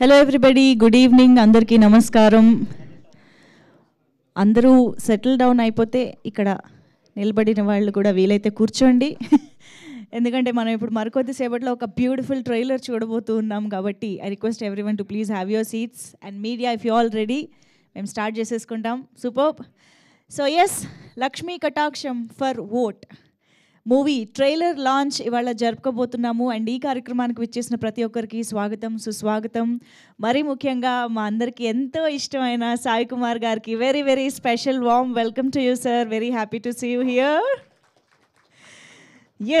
Hello everybody good evening అందరికీ నమస్కారం అందరూ సెటిల్ డౌన్ అయిపోతే ఇక్కడ నిలబడిన వాళ్ళు కూడా వీలైతే కూర్చోండి ఎందుకంటే మనం ఇప్పుడు సేపట్లో ఒక బ్యూటిఫుల్ ట్రైలర్ చూడబోతూ ఉన్నాం కాబట్టి I request every one to please have your seats and media if you already మేము స్టార్ట్ చేసేసుకుంటాం super so yes Lakshmi Kataksham for vote movie trailer launch ఇవాళ జరుపుకోబోతున్నాము అండ్ ఈ కార్యక్రమానికి విచ్చేసిన ప్రతి ఒక్కరికి స్వాగతం సుస్వాగతం మరీ ముఖ్యంగా మా అందరికీ ఎంతో ఇష్టమైన సాయి కుమార్ గారికి very very special warm welcome to you sir very happy to see you here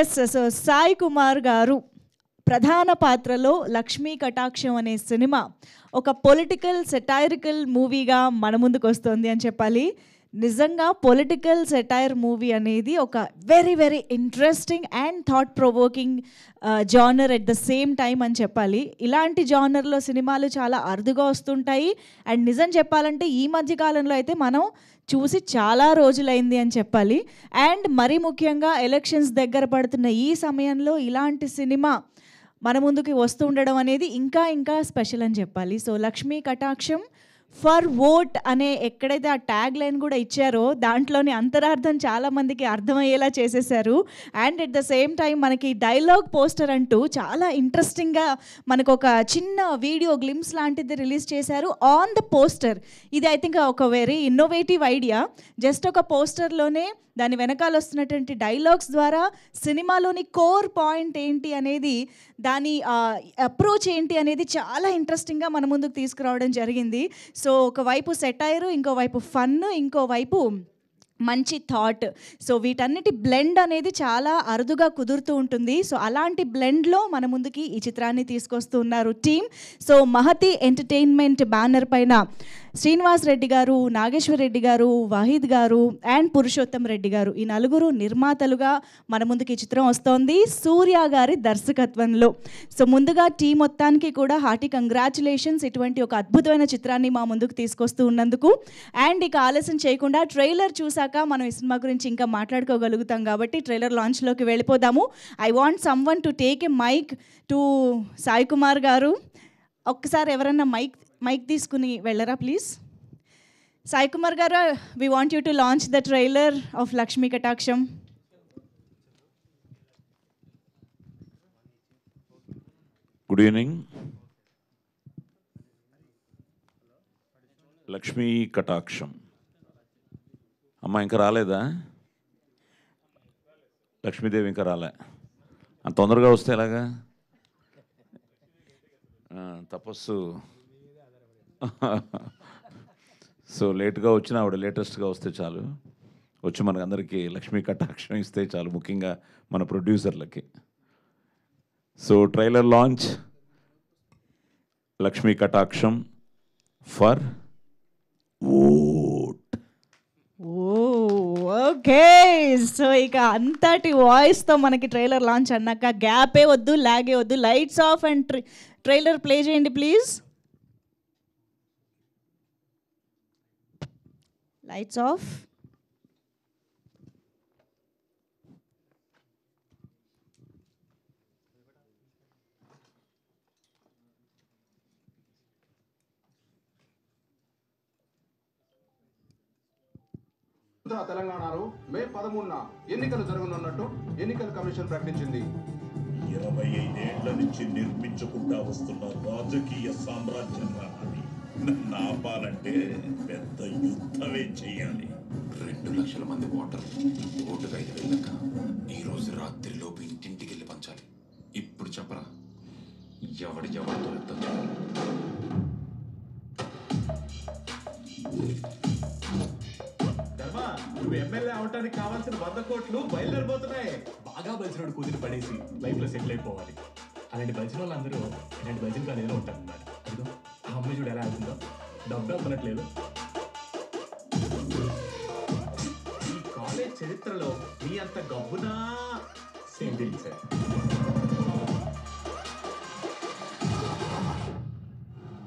yes so Sai Kumar garu ప్రధాన పాత్రలో లక్ష్మీ కటాక్షం అనే సినిమా ఒక పొలిటికల్ సెటైరికల్ మూవీగా మన ముందుకు వస్తుంది అని చెప్పాలి నిజంగా పొలిటికల్ సెటైర్ మూవీ అనేది ఒక very very interesting and thought provoking genre at the same time అని చెప్పాలి ఇలాంటి జానర్లో సినిమాలు చాలా అరుదుగా వస్తుంటాయి అండ్ నిజం చెప్పాలంటే ఈ మధ్య కాలంలో అయితే మనం చూసి చాలా రోజులైంది అని చెప్పాలి అండ్ మరీ ముఖ్యంగా ఎలక్షన్స్ దగ్గర పడుతున్న ఈ సమయంలో ఇలాంటి సినిమా మన ముందుకి వస్తుండడం అనేది ఇంకా ఇంకా స్పెషల్ అని చెప్పాలి so Lakshmi Kataksham for vote అనే ఎక్కడైతే ఆ ట్యాగ్ లైన్ కూడా ఇచ్చారో దాంట్లోని అంతరార్థం చాలామందికి అర్థమయ్యేలా చేసేసారు and at the same time మనకి డైలాగ్ పోస్టర్ అంటూ చాలా ఇంట్రెస్టింగ్గా మనకు ఒక చిన్న వీడియో గ్లిమ్స్ లాంటిది రిలీజ్ చేశారు ఆన్ ద పోస్టర్ ఇది ఐ థింక్ ఒక వెరీ ఇన్నోవేటివ్ ఐడియా జస్ట్ ఒక పోస్టర్లోనే దాని వెనకాల వస్తున్నటువంటి డైలాగ్స్ ద్వారా సినిమాలోని కోర్ పాయింట్ ఏంటి అనేది దాని అప్రోచ్ ఏంటి అనేది చాలా ఇంట్రెస్టింగ్గా మన ముందుకు తీసుకురావడం జరిగింది సో ఒకవైపు సెటైరు ఇంకోవైపు ఫన్ ఇంకోవైపు మంచి థాట్ సో వీటన్నిటి బ్లెండ్ అనేది చాలా అరుదుగా కుదురుతూ ఉంటుంది సో అలాంటి బ్లెండ్లో మన ముందుకి ఈ చిత్రాన్ని తీసుకొస్తూ ఉన్నారు team so Mahathi entertainment banner పైన శ్రీనివాస్ రెడ్డి గారు నాగేశ్వర్ రెడ్డి గారు వాహిద్ గారు అండ్ పురుషోత్తం రెడ్డి గారు ఈ నలుగురు నిర్మాతలుగా మన ముందుకి ఈ చిత్రం వస్తోంది సూర్య గారి దర్శకత్వంలో సో ముందుగా టీ మొత్తానికి కూడా హార్టీ కంగ్రాచులేషన్స్ ఇటువంటి ఒక అద్భుతమైన చిత్రాన్ని మా ముందుకు తీసుకొస్తూ ఉన్నందుకు అండ్ ఇక ఆలస్యం చేయకుండా ట్రైలర్ చూశాక మనం ఈ సినిమా గురించి ఇంకా మాట్లాడుకోగలుగుతాం కాబట్టి ట్రైలర్ లాంచ్లోకి వెళ్ళిపోదాము I want some one to take a mike to Sai Kumar garu ఒక్కసారి ఎవరన్నా మైక్ మైక్ తీసుకుని వెళ్ళరా please Sai Kumar garu we want you to launch the trailer of Lakshmi Kataksham good evening Lakshmi కటాక్షం అమ్మ ఇంకా రాలేదా లక్ష్మీదేవి ఇంకా రాలే అంత తొందరగా వస్తే ఎలాగా తపస్సు సో లేట్గా వచ్చిన ఆవిడ లేటెస్ట్గా వస్తే చాలు వచ్చి మనకందరికీ లక్ష్మీ కటాక్షం ఇస్తే చాలు ముఖ్యంగా మన ప్రొడ్యూసర్లకి so trailer launch Lakshmi Kataksham for vote okay so ఇక అంతటి వాయిస్తో మనకి ట్రైలర్ లాంచ్ అన్నాక గ్యాపే వద్దు లాగే వద్దు lights off and trailer play చేయండి ప్లీజ్ Lights off. తెలంగాణలో మే పదమూడున ఎన్నికలు జరగనున్నట్టు ఎన్నికల కమిషన్ ప్రకటించింది ఇరవై ఐదేళ్ల నుంచి నిర్మించకుండా వస్తున్న రాజకీయ సామ్రాజ్యం నన్ను ఆపాలంటే పెద్ద యుద్ధమే చేయాలి రెండు లక్షల మంది ఓటర్ ఓటు రైతు వెళ్ళాక ఈ రాత్రిలోపు ఇంటింటికి వెళ్ళి పంచాలి ఇప్పుడు చెప్పరా ఎవడి ఎవరితో యుద్ధం చేయాలి ఎమ్మెల్యే అవటానికి కావాల్సిన వంద కోట్లు బయలుదేరిపోతున్నాయి బాగా బలిసినోడు కూతురు పడేసి లైఫ్లో సెటిల్ అయిపోవాలి అలాంటి బలిసిన వాళ్ళందరూ అలాంటి బలిసిన కాలేజీలో ఉంటారు డబ్బు అనట్లేదు ఈ కాలేజ్ చరిత్రలో మీ అంత గబ్బునా సింగిల్ సార్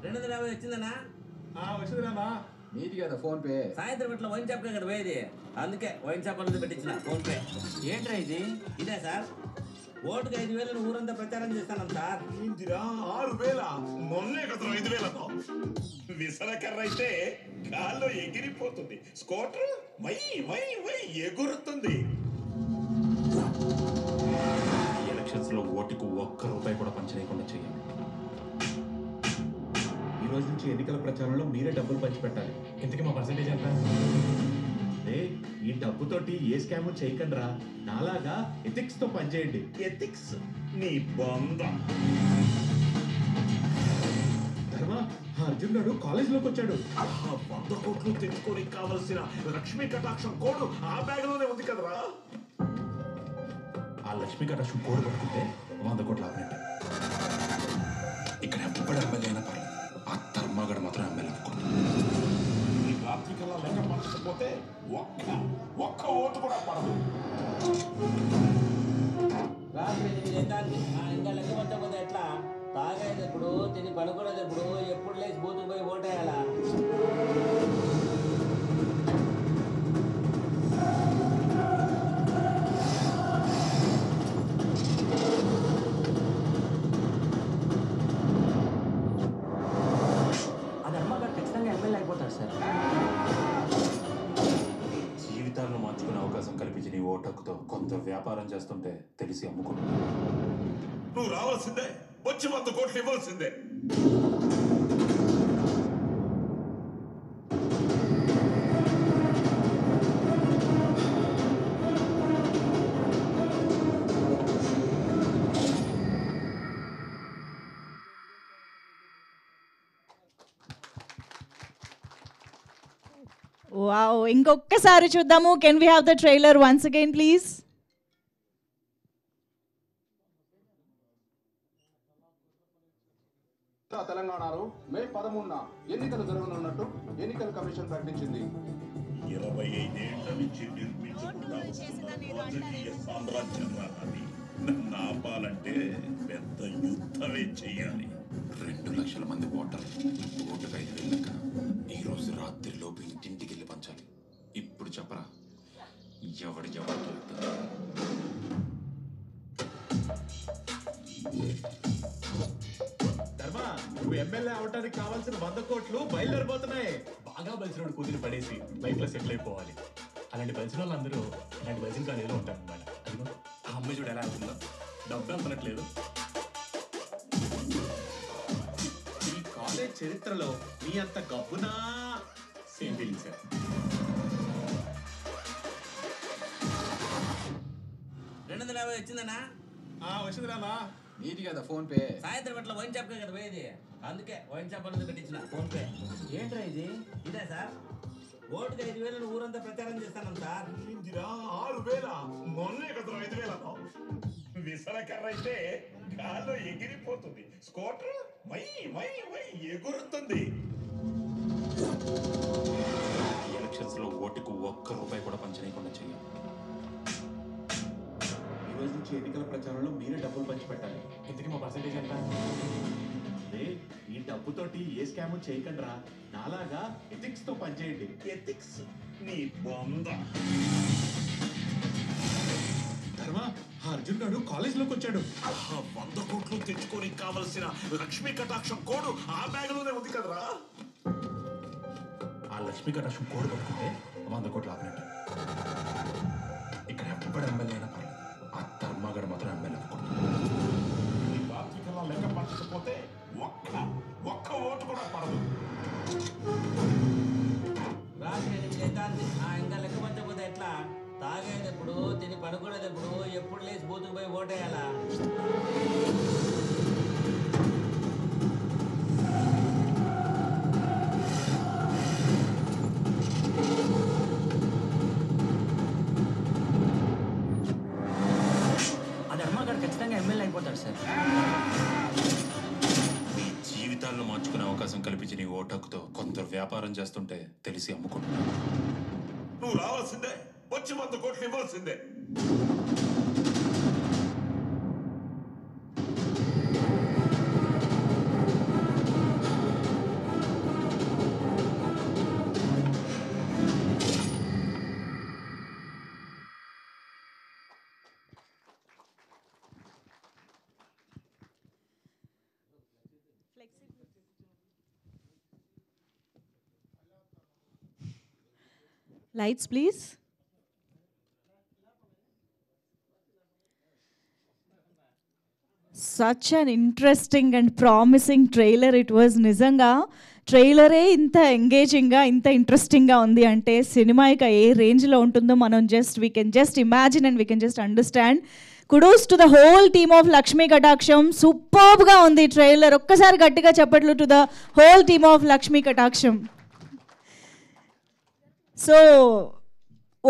రెండు వందల యాభై వచ్చిందన్నా వచ్చిందమ్మా నీది కదా ఫోన్ పే సాయంత్రం ఇట్లా వైన్ షాప్ కదా పోయేది అందుకే వైన్ షాప్ అనేది పెట్టించిన ఫోన్ పే ఏంట్రా ఇది ఇదే సార్ ఓటుకు ఐదు వేలు ఊరంతా ప్రచారం చేస్తాను సార్ ఏంటిరా ఆరు వేల మొన్నే కదా ఐదు వేలతో విసరకర్ర అయితే కాళ్ళు ఎగిరిపోతుంది స్కూటర్ వై వై వై ఎగురుతుంది ఎలక్షన్స్ లో ఓటుకు ఒక్క రూపాయి కూడా పంచలేకుండా చేయాలి ఈ రోజు నుంచి ఎన్నికల ప్రచారంలో మీరే డబ్బులు పంచిపెట్టాలి ఇంతకీ మా పర్సంటేజ్ ఎంత అంటే ఈ డబ్బుతోటి ఏ స్కామ్ చేయకండ్రా నాలాగా ఎథిక్స్ తో పనిచేయండి ఎథిక్స్ నీ బొంద అర్జునుడు అర్జున్ కాలేజ్ లోకి వచ్చాడు ఆ వంద కోట్లు తెచ్చుకోనికి కావలసిన లక్ష్మీ కటాక్షం కోడు ఆ బ్యాగ్ లోనే ఉంది కదరా ఆ లక్ష్మీ కటాక్షం కోడు పట్టుకుంటే వంద కోట్లు ఆపినట్టు ఇక్కడ ఎప్పుడు ఎమ్మెల్యే ఒక్క ఓటు కూడా పడదు ఇంకా తాగేటప్పుడు తిని పడుకునేటప్పుడు ఎప్పుడు లేచి బూతుకు పోయి ఓటేయాలా తెలిసి అమ్ముకుంటున్నాను నువ్వు రావాల్సిందే వచ్చి వంద కోట్లు ఇవ్వాల్సిందే ఇంకొకసారి చూద్దాము can we have the trailer once again please తెలంగాణలో మే పదమూడున ఎన్నికలు జరగనున్నట్టు ఎన్నికల కమిషన్ ప్రకటించింది ఇరవై ఐదేళ్ల నుంచి నిర్మించుకున్నాం నన్ను ఆపాలంటే పెద్ద యుద్ధమే చేయాలి రెండు లక్షల మంది ఓటర్ ఓటుగా వెళ్ళాక ఈ రోజు రాత్రిలోపు ఇంటింటికి వెళ్ళి పంచాలి ఇప్పుడు చెప్పరా ఎవడు ఎవరు నువ్వు ఎమ్మెల్యే అవడానికి కావాల్సిన వంద కోట్లు బయలుదేరిపోతున్నాయి బాగా బలిసినోడు కూతురు పడేసి లైఫ్ లో సెటిల్ అయిపోవాలి అలాంటి బలిసిన వాళ్ళందరూ అలాంటి బలిసిన కాలేజీలో ఉంటారు అనమాట ఆ అమ్మాయి చూడు ఎలా అవుతుందో డబ్బు అంతనట్లేదు ఈ కాలేజ్ చరిత్రలో మీ అంత గబ్బునా సేమ్ ఫీలింగ్ సార్ రెండు వందల యాభై వచ్చిందనా వచ్చింది రామా నీటి కదా ఫోన్ పే సాయంత్రం అట్లా వన్ చెప్పే కదా పోయేది అందుకే వైన్ షాప్ అనేది కట్టించిన ఫోన్పే ఏంట్రా ఇది ఇదే సార్ ఓటుకి ఐదు వేలు ఊరంతా ప్రచారం చేస్తాను సార్ ఆరు వేల మొన్నే కదా ఐదు వేల విసరకర్ర అయితే గాల్లో ఎగిరిపోతుంది స్కూటర్ మై మై మై ఎగురుతుంది ఎలక్షన్స్ లో ఓటుకు ఒక్క రూపాయి కూడా పంచనీయకుండా చేయాలి ఈ రోజు నుంచి ఎన్నికల ప్రచారంలో మీరే డబ్బులు పంచిపెట్టాలి పెట్టాలి ఇంతకీ మా పర్సంటేజ్ ఎంత అదే ఈ డబ్బుతోటి ఏ స్కామ్ చేయకండి రా నాలాగా ఎథిక్స్ తో పనిచేయండి ఎథిక్స్ నీ బొంద అర్జున్ గారు కాలేజ్ లోకి వచ్చాడు వంద కోట్లు తెచ్చుకొని కావలసిన లక్ష్మి కటాక్షం కోడు ఆ బ్యాగ్ లోనే ఉంది కదరా ఆ లక్ష్మి కటాక్షం కోడు పట్టుకుంటే వంద కోట్లు ఆపినట్టు ఇక్కడ ఎప్పుడు ఎమ్మెల్యే అయినా పర్లేదు ఆ ధర్మాగడ మాత్రం ఎమ్మెల్యే అనుకుంటున్నాను ఈ లెక్క పరచకపోతే ఒక్క ఒక్క ఓటు కూడా పడదు రాజకీయ జీతాన్ని ఆ ఇంకా లెక్కపంచకపోతే ఎట్లా తాగేటప్పుడు తిని పడుకునేటప్పుడు ఎప్పుడు లేచి బూతుకు పోయి ఓటేయాలా వ్యాపారం చేస్తుంటే తెలిసి అమ్ముకున్నా నువ్వు రావాల్సిందే వచ్చి మొత్తం కోట్లు ఇవ్వాల్సిందే lights please such an interesting and promising trailer it was నిజంగా ట్రైలరే ఇంత ఎంగేజింగ్గా ఇంత ఇంట్రెస్టింగ్గా ఉంది అంటే సినిమా ఇక ఏ రేంజ్లో ఉంటుందో మనం just we can just imagine and we can just understand kudos to the whole team of Lakshmi Kataksham సూపర్గా ఉంది ట్రైలర్ ఒక్కసారి గట్టిగా చెప్పట్లు to the whole team of Lakshmi Kataksham so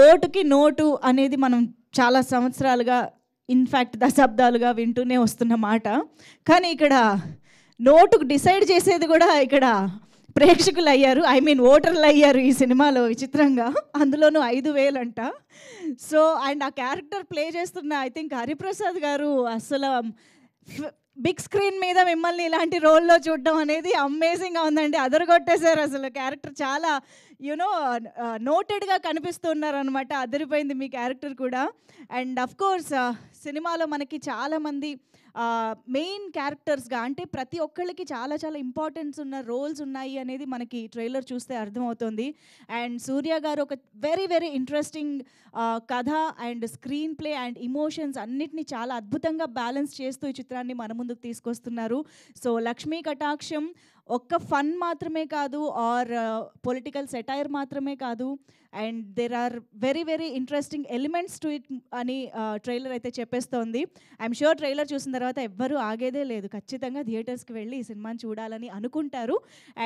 ఓటుకి నోటు అనేది మనం చాలా సంవత్సరాలుగా ఇన్ఫ్యాక్ట్ దశాబ్దాలుగా వింటూనే వస్తున్న మాట కానీ ఇక్కడ నోటుకు డిసైడ్ చేసేది కూడా ఇక్కడ ప్రేక్షకులు అయ్యారు ఐ మీన్ ఓటర్లు అయ్యారు ఈ సినిమాలో విచిత్రంగా అందులోనూ ఐదు వేలంట సో అండ్ ఆ క్యారెక్టర్ ప్లే చేస్తున్న ఐ థింక్ హరిప్రసాద్ గారు అసలు um, బిగ్ స్క్రీన్ మీద మిమ్మల్ని ఇలాంటి రోల్లో చూడడం అనేది అమేజింగ్గా ఉందండి అదరగొట్టేశారు అసలు క్యారెక్టర్ చాలా యునో నోటెడ్గా uh, uh, కనిపిస్తున్నారనమాట అదిరిపోయింది మీ క్యారెక్టర్ కూడా అండ్ అఫ్ కోర్స్ uh, సినిమాలో మనకి చాలామంది మెయిన్ క్యారెక్టర్స్గా అంటే ప్రతి ఒక్కళ్ళకి చాలా చాలా ఇంపార్టెన్స్ ఉన్న రోల్స్ ఉన్నాయి అనేది మనకి ట్రైలర్ చూస్తే అర్థమవుతుంది అండ్ సూర్య గారు ఒక వెరీ వెరీ ఇంట్రెస్టింగ్ కథ and screen play and emotions అన్నిటిని చాలా అద్భుతంగా బ్యాలెన్స్ చేస్తూ ఈ చిత్రాన్ని మన ముందుకు తీసుకొస్తున్నారు సో లక్ష్మీ కటాక్షం ఒక్క ఫన్ మాత్రమే కాదు ఆర్ పొలిటికల్ సెటైర్ మాత్రమే కాదు and there are very very interesting elements to it అని ట్రైలర్ అయితే చెప్పేస్తోంది ఐఎమ్ షూర్ ట్రైలర్ చూసిన తర్వాత ఎవ్వరూ ఆగేదే లేదు ఖచ్చితంగా థియేటర్స్కి వెళ్ళి ఈ సినిమాని చూడాలని అనుకుంటారు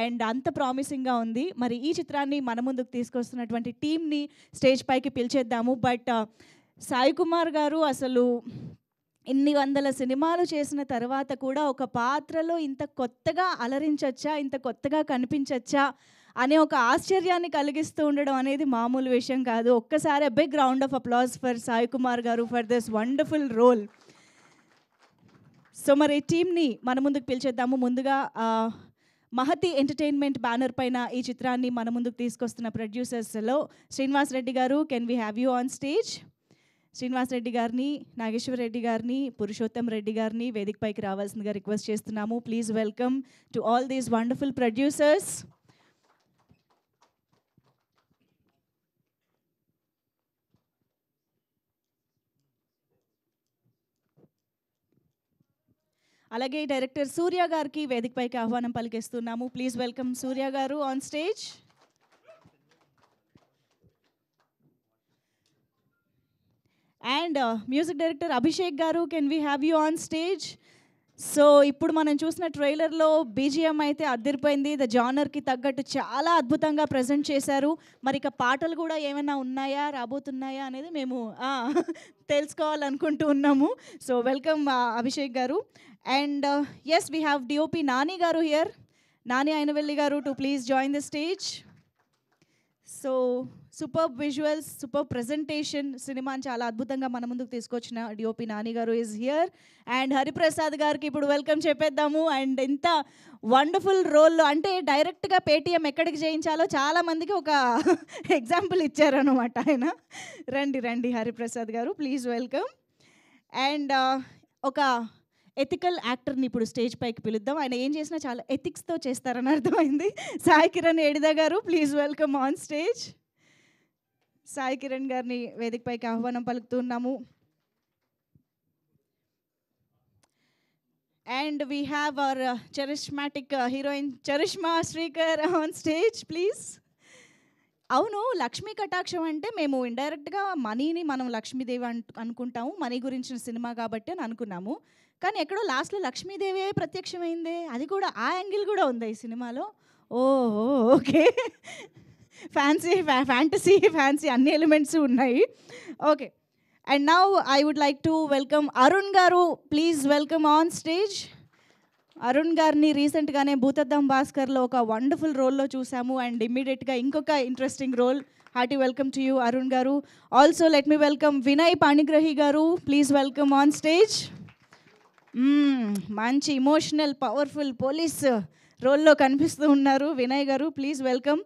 అండ్ అంత ప్రామిసింగ్గా ఉంది మరి ఈ చిత్రాన్ని మన ముందుకు తీసుకొస్తున్నటువంటి టీమ్ని స్టేజ్ పైకి పిలిచేద్దాము బట్ సాయి కుమార్ గారు అసలు ఇన్ని వందల సినిమాలు చేసిన తర్వాత కూడా ఒక పాత్రలో ఇంత కొత్తగా అలరించచ్చా ఇంత కొత్తగా కనిపించచ్చా అనే ఒక ఆశ్చర్యాన్ని కలిగిస్తూ ఉండడం అనేది మామూలు విషయం కాదు ఒక్కసారి big round of applause for Sai Kumar garu for this wonderful role so మరి టీమ్ని మన ముందుకు పిలిచేద్దాము ముందుగా మహతి ఎంటర్టైన్మెంట్ బ్యానర్ పైన ఈ చిత్రాన్ని మన ముందుకు తీసుకొస్తున్న ప్రొడ్యూసర్స్లో Srinivas Reddy garu can we have you on stage Srinivas Reddy గారిని నాగేశ్వర రెడ్డి గారిని పురుషోత్తం రెడ్డి గారిని వేదికపైకి రావాల్సిందిగా రిక్వెస్ట్ చేస్తున్నాము please welcome to all these wonderful producers అలాగే డైరెక్టర్ సూర్య గారికి వేదికపైకి ఆహ్వానం పలికిస్తున్నాము please welcome Surya garu on stage and music uh, director Abhishek garu can we have you on stage so ఇప్పుడు మనం చూసిన ట్రైలర్లో బీజిఎం అయితే అద్దరిపోయింది ద జానర్కి తగ్గట్టు చాలా అద్భుతంగా ప్రజెంట్ చేశారు మరి ఇక పాటలు కూడా ఏమైనా ఉన్నాయా రాబోతున్నాయా అనేది మేము తెలుసుకోవాలనుకుంటూ ఉన్నాము so welcome uh, Abhishek garu and yes we have DOP Nani garu here Nani Ayinavelli garu to please join the stage so super visuals super presentation సినిమాని చాలా అద్భుతంగా మన ముందుకు తీసుకొచ్చిన డిఓపి నాని గారు ఈజ్ హియర్ అండ్ హరిప్రసాద్ గారికి ఇప్పుడు వెల్కమ్ చెప్పేద్దాము అండ్ ఇంత వండర్ఫుల్ రోల్లో అంటే డైరెక్ట్గా పేటీఎం ఎక్కడికి చేయించాలో చాలామందికి ఒక ఎగ్జాంపుల్ ఇచ్చారనమాట ఆయన రండి రండి Hariprasad garu please welcome and ఒక ఎథికల్ యాక్టర్ని ఇప్పుడు స్టేజ్ పైకి పిలుద్దాం ఆయన ఏం చేసినా చాలా ఎథిక్స్తో చేస్తారని అర్థమైంది Sai Kiran Edida garu please welcome on stage Sai Kiran గారిని వేదికపైకి ఆహ్వానం పలుకుతున్నాము and we have our charismatic heroine Charishma Shrikar on stage please అవును లక్ష్మీ కటాక్షం అంటే మేము ఇండైరెక్ట్గా మనీని మనం లక్ష్మీదేవి అనుకుంటాము మనీ గురించిన సినిమా కాబట్టి అని అనుకున్నాము కానీ ఎక్కడో లాస్ట్లో లక్ష్మీదేవి ప్రత్యక్షమైందే అది కూడా ఆ యాంగిల్ కూడా ఉంది ఈ సినిమాలో ఓ ఓకే ఫ్యాన్సీ ఫ్యాంటసీ ఫ్యాన్సీ అన్ని ఎలిమెంట్స్ ఉన్నాయి okay and now I would like to welcome Arun garu please welcome on stage Arun గారిని రీసెంట్గానే భూతద్దం భాస్కర్లో ఒక వండర్ఫుల్ రోల్లో చూసాము అండ్ ఇమ్మీడియట్గా ఇంకొక interesting role hearty welcome to you Arun garu also let me welcome Vinay Panigrahi garu please welcome on stage మంచి ఇమోషనల్ పవర్ఫుల్ పోలీస్ రోల్లో కనిపిస్తూ ఉన్నారు వినయ్ గారు ప్లీజ్ వెల్కమ్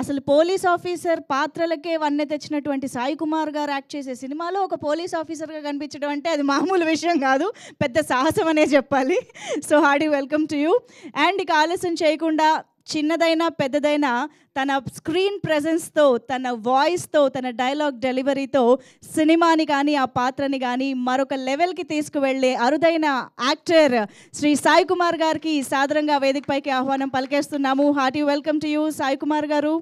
అసలు పోలీస్ ఆఫీసర్ పాత్రలకే వన్నె తెచ్చినటువంటి సాయి కుమార్ గారు యాక్ట్ చేసే సినిమాలో ఒక పోలీస్ ఆఫీసర్గా కనిపించడం అంటే అది మామూలు విషయం కాదు పెద్ద సాహసం అనే చెప్పాలి so hearty welcome to you అండ్ ఇక ఆలస్యం చేయకుండా చిన్నదైనా పెద్దదైనా తన స్క్రీన్ ప్రెజెన్స్తో తన వాయిస్తో తన డైలాగ్ డెలివరీతో సినిమాని కానీ ఆ పాత్రని కానీ మరొక లెవెల్కి తీసుకువెళ్ళే అరుదైన యాక్టర్ శ్రీ సాయి కుమార్ గారికి సాధారణంగా వేదికపైకి ఆహ్వానం పలికేస్తున్నాము hearty welcome to you Sai Kumar garu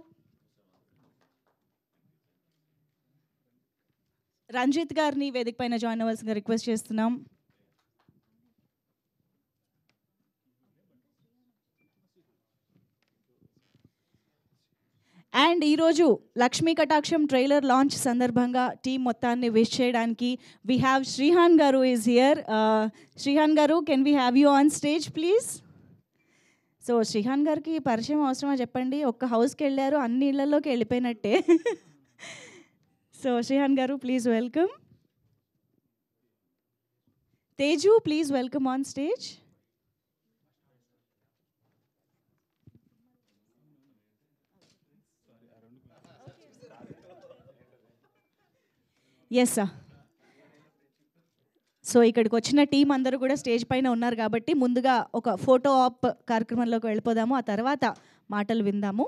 Ranjith గారిని వేదిక పైన జాయిన్ అవ్వాల్సిందిగా రిక్వెస్ట్ చేస్తున్నాం అండ్ ఈరోజు లక్ష్మీ కటాక్షం ట్రైలర్ లాంచ్ సందర్భంగా టీం మొత్తాన్ని విష్ చేయడానికి we have Srihan garu is here Srihan garu can we have you on stage please so Srihan గారికి పరిచయం అవసరమా చెప్పండి ఒక్క హౌస్కి వెళ్ళారు అన్ని ఇళ్లలోకి వెళ్ళిపోయినట్టే so Srihan garu please welcome Teju please welcome on stage yes so ఇక్కడికి వచ్చిన టీం అందరూ కూడా స్టేజ్ పైన ఉన్నారు కాబట్టి ముందుగా ఒక ఫోటో ఆప్ కార్యక్రమంలోకి వెళ్ళిపోదాము ఆ తర్వాత మాటలు విందాము